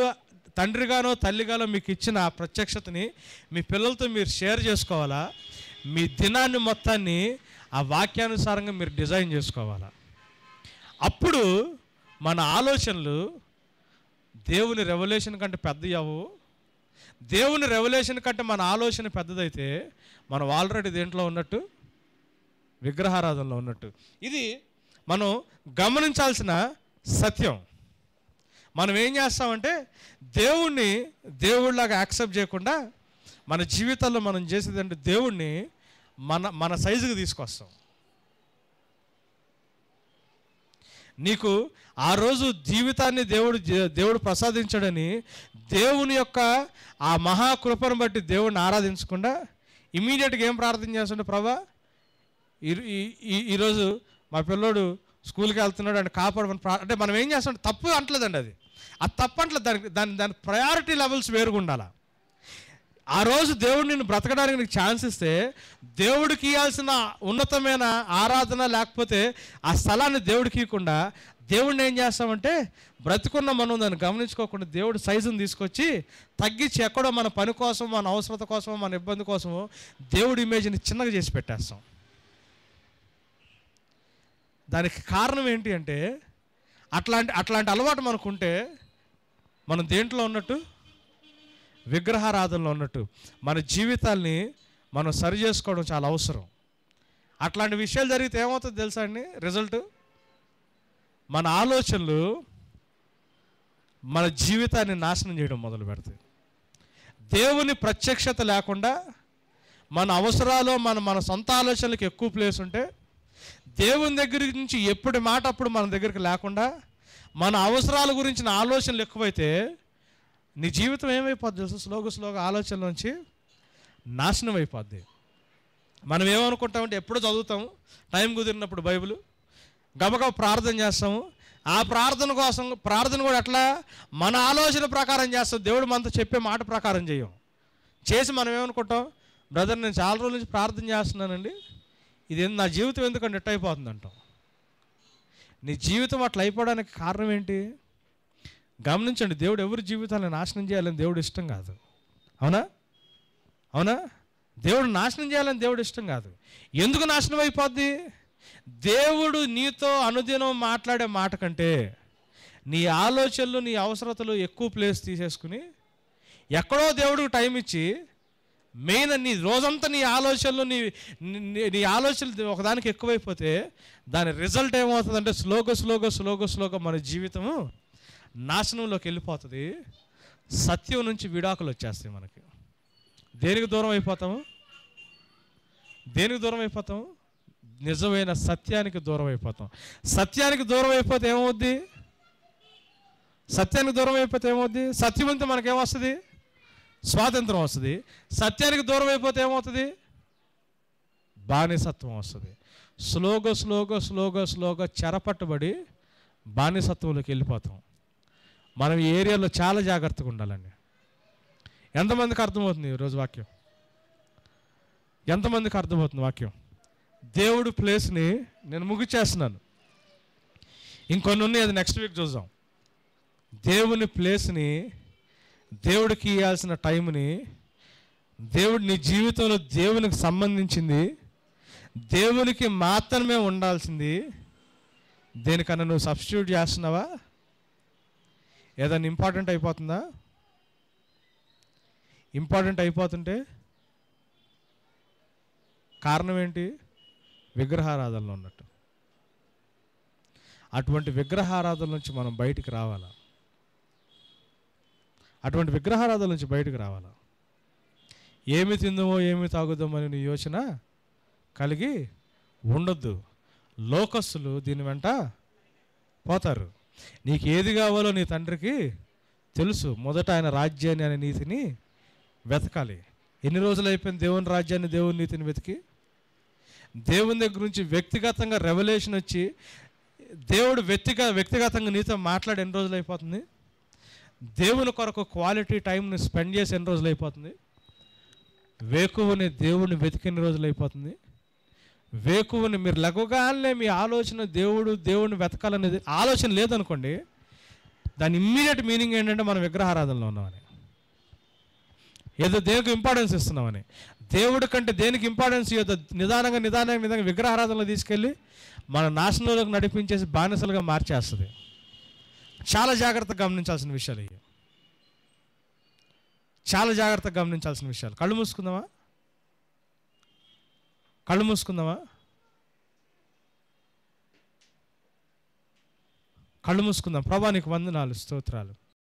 [SPEAKER 1] తండ్రిగానో తల్లిగానో మీకు ఇచ్చిన ఆ ప్రత్యక్షతని మీ పిల్లలతో మీరు షేర్ చేసుకోవాలా మీ దినాన్ని మొత్తాన్ని ఆ వాక్యానుసారంగా మీరు డిజైన్ చేసుకోవాలా అప్పుడు మన ఆలోచనలు దేవుని రెవల్యూషన్ కంటే పెద్ద అవ్వవు దేవుని రెవల్యూషన్ కంటే మన ఆలోచన పెద్దదైతే మనం ఆల్రెడీ దేంట్లో ఉన్నట్టు విగ్రహారాధనలో ఉన్నట్టు ఇది మనం గమనించాల్సిన సత్యం మనం ఏం చేస్తామంటే దేవుణ్ణి దేవుళ్ళలాగా యాక్సెప్ట్ చేయకుండా మన జీవితాల్లో మనం చేసేదంటే దేవుణ్ణి మన మన సైజుకి తీసుకొస్తాం నీకు ఆ రోజు జీవితాన్ని దేవుడు దేవుడు ప్రసాదించడని దేవుని యొక్క ఆ మహాకృపను బట్టి దేవుడిని ఆరాధించకుండా ఇమీడియట్గా ఏం ప్రార్థన చేస్తుండే ప్రభా ఈరోజు మా పిల్లోడు స్కూల్కి వెళ్తున్నాడు అంటే కాపాడమని అంటే మనం ఏం చేస్తాం తప్పు అంటలేదండి అది ఆ తప్పు అంటలేదు దానికి దాని దాని ప్రయారిటీ లెవెల్స్ వేరుగా ఉండాలా ఆ రోజు దేవుడు నిన్ను బ్రతకడానికి నీకు ఛాన్స్ ఇస్తే దేవుడికి ఇవ్వాల్సిన ఉన్నతమైన ఆరాధన లేకపోతే ఆ స్థలాన్ని దేవుడికి ఇవ్వకుండా దేవుడిని ఏం చేస్తామంటే బ్రతుకున్న మనం దాన్ని గమనించుకోకుండా దేవుడు సైజును తీసుకొచ్చి తగ్గించి ఎక్కడో మన పని కోసం మన అవసరత కోసం మన ఇబ్బంది కోసము దేవుడి ఇమేజ్ని చిన్నగా చేసి పెట్టేస్తాం దానికి కారణం ఏంటి అంటే అట్లాంటి అట్లాంటి అలవాటు మనకుంటే మనం దేంట్లో ఉన్నట్టు విగ్రహారాధనలో ఉన్నట్టు మన జీవితాల్ని మనం సరి చేసుకోవడం చాలా అవసరం అట్లాంటి విషయాలు జరిగితే ఏమవుతుంది తెలుసా అండి రిజల్ట్ మన ఆలోచనలు మన జీవితాన్ని నాశనం చేయడం మొదలు పెడతాయి దేవుని ప్రత్యక్షత లేకుండా మన అవసరాలు మన మన సొంత ఆలోచనలకు ఎక్కువ ప్లేస్ ఉంటే దేవుని దగ్గర నుంచి ఎప్పుడు మాట అప్పుడు మన దగ్గరికి లేకుండా మన అవసరాల గురించిన ఆలోచనలు ఎక్కువైతే నీ జీవితం ఏమైపోద్ది తెలుసు స్లోగు స్లోగ ఆలోచనల నుంచి నాశనం అయిపోద్ది మనం ఏమనుకుంటామంటే ఎప్పుడు చదువుతాము టైం కుదిరినప్పుడు బైబిల్ గబగబ ప్రార్థన చేస్తాము ఆ ప్రార్థన కోసం ప్రార్థన కూడా ఎట్లా మన ఆలోచన ప్రకారం చేస్తాం దేవుడు మనతో చెప్పే మాట ప్రకారం చేయం చేసి మనం ఏమనుకుంటాం బ్రదర్ నేను చాలా రోజుల నుంచి ప్రార్థన చేస్తున్నానండి ఇది నా జీవితం ఎందుకంటే ఎట్ అయిపోతుంది అంటాం నీ జీవితం అట్లా అయిపోవడానికి కారణం ఏంటి గమనించండి దేవుడు ఎవరి జీవితాలను నాశనం చేయాలని దేవుడు ఇష్టం కాదు అవునా అవునా దేవుడు నాశనం చేయాలని దేవుడు ఇష్టం కాదు ఎందుకు నాశనం అయిపోద్ది దేవుడు నీతో అనుదినం మాట్లాడే మాట కంటే నీ ఆలోచనలు నీ అవసరతలు ఎక్కువ ప్లేస్ తీసేసుకుని ఎక్కడో దేవుడికి టైం ఇచ్చి మెయిన్ నీ రోజంతా నీ ఆలోచనలు నీ నీ ఆలోచనలు ఒకదానికి ఎక్కువైపోతే దాని రిజల్ట్ ఏమవుతుందంటే స్లోగా స్లోగా స్లోగా స్లోగా మన జీవితము నాశనంలోకి వెళ్ళిపోతుంది సత్యం నుంచి విడాకులు వచ్చేస్తాయి మనకి దేనికి దూరం అయిపోతాము దేనికి దూరం అయిపోతాము నిజమైన సత్యానికి దూరం అయిపోతాం సత్యానికి దూరం అయిపోతే ఏమవుద్ది సత్యానికి దూరం అయిపోతే ఏమవుద్ది సత్యం అంతా మనకేమొస్తుంది స్వాతంత్రం వస్తుంది సత్యానికి దూరం అయిపోతే ఏమవుతుంది బానిసత్వం వస్తుంది స్లోగా స్లోగా స్లోగా స్లోగా చెరపట్టుబడి బానిసత్వంలోకి వెళ్ళిపోతాం మనం ఈ ఏరియాలో చాలా జాగ్రత్తగా ఉండాలండి ఎంతమందికి అర్థమవుతుంది ఈరోజు వాక్యం ఎంతమందికి అర్థమవుతుంది వాక్యం దేవుడు ప్లేస్ని నేను చేస్తున్నాను ఇంకొన్ని ఉన్నాయి అది నెక్స్ట్ వీక్ చూద్దాం దేవుని ప్లేస్ని దేవుడికి ఇవ్వాల్సిన టైంని దేవుడు నీ జీవితంలో దేవునికి సంబంధించింది దేవునికి మాత్రమే ఉండాల్సింది దేనికన్నా నువ్వు సబ్స్టిట్యూట్ చేస్తున్నావా ఏదైనా ఇంపార్టెంట్ అయిపోతుందా ఇంపార్టెంట్ అయిపోతుంటే కారణం ఏంటి విగ్రహారాధనలో ఉన్నట్టు అటువంటి విగ్రహారాధన నుంచి మనం బయటికి రావాలా అటువంటి విగ్రహారాధన నుంచి బయటకు రావాలా ఏమి తిందమో ఏమి తాగుదామో నీ యోచన కలిగి ఉండొద్దు లోకస్సులు దీని వెంట పోతారు నీకు ఏది కావాలో నీ తండ్రికి తెలుసు మొదట ఆయన రాజ్యాన్ని అనే నీతిని వెతకాలి ఎన్ని రోజులు అయిపోయింది దేవుని రాజ్యాన్ని దేవుని నీతిని వెతికి దేవుని దగ్గర నుంచి వ్యక్తిగతంగా రెవల్యూషన్ వచ్చి దేవుడు వ్యక్తిగ వ్యక్తిగతంగా నీతో మాట్లాడి ఎన్ని రోజులు అయిపోతుంది దేవుని కొరకు క్వాలిటీ టైంని స్పెండ్ చేసి ఎన్ని రోజులు అయిపోతుంది వేకువని దేవుడిని వెతికిన రోజులు అయిపోతుంది వేకువుని మీరు లెగగానే మీ ఆలోచన దేవుడు దేవుడిని వెతకాలనేది ఆలోచన లేదనుకోండి దాని ఇమ్మీడియట్ మీనింగ్ ఏంటంటే మనం విగ్రహారాధనలో ఉన్నామని ఏదో దేనికి ఇంపార్టెన్స్ ఇస్తున్నామని దేవుడి కంటే దేనికి ఇంపార్టెన్స్ ఏదో నిదానంగా నిదానంగా నిదానంగా విగ్రహారాధనలో తీసుకెళ్ళి మన నాశనంలోకి నడిపించేసి బానిసలుగా మార్చేస్తుంది చాలా జాగ్రత్తగా గమనించాల్సిన విషయాలు ఇవి చాలా జాగ్రత్తగా గమనించాల్సిన విషయాలు కళ్ళు మూసుకుందామా కళ్ళు మూసుకుందామా కళ్ళు మూసుకుందాం ప్రభానికి వంద వందనాలు స్తోత్రాలు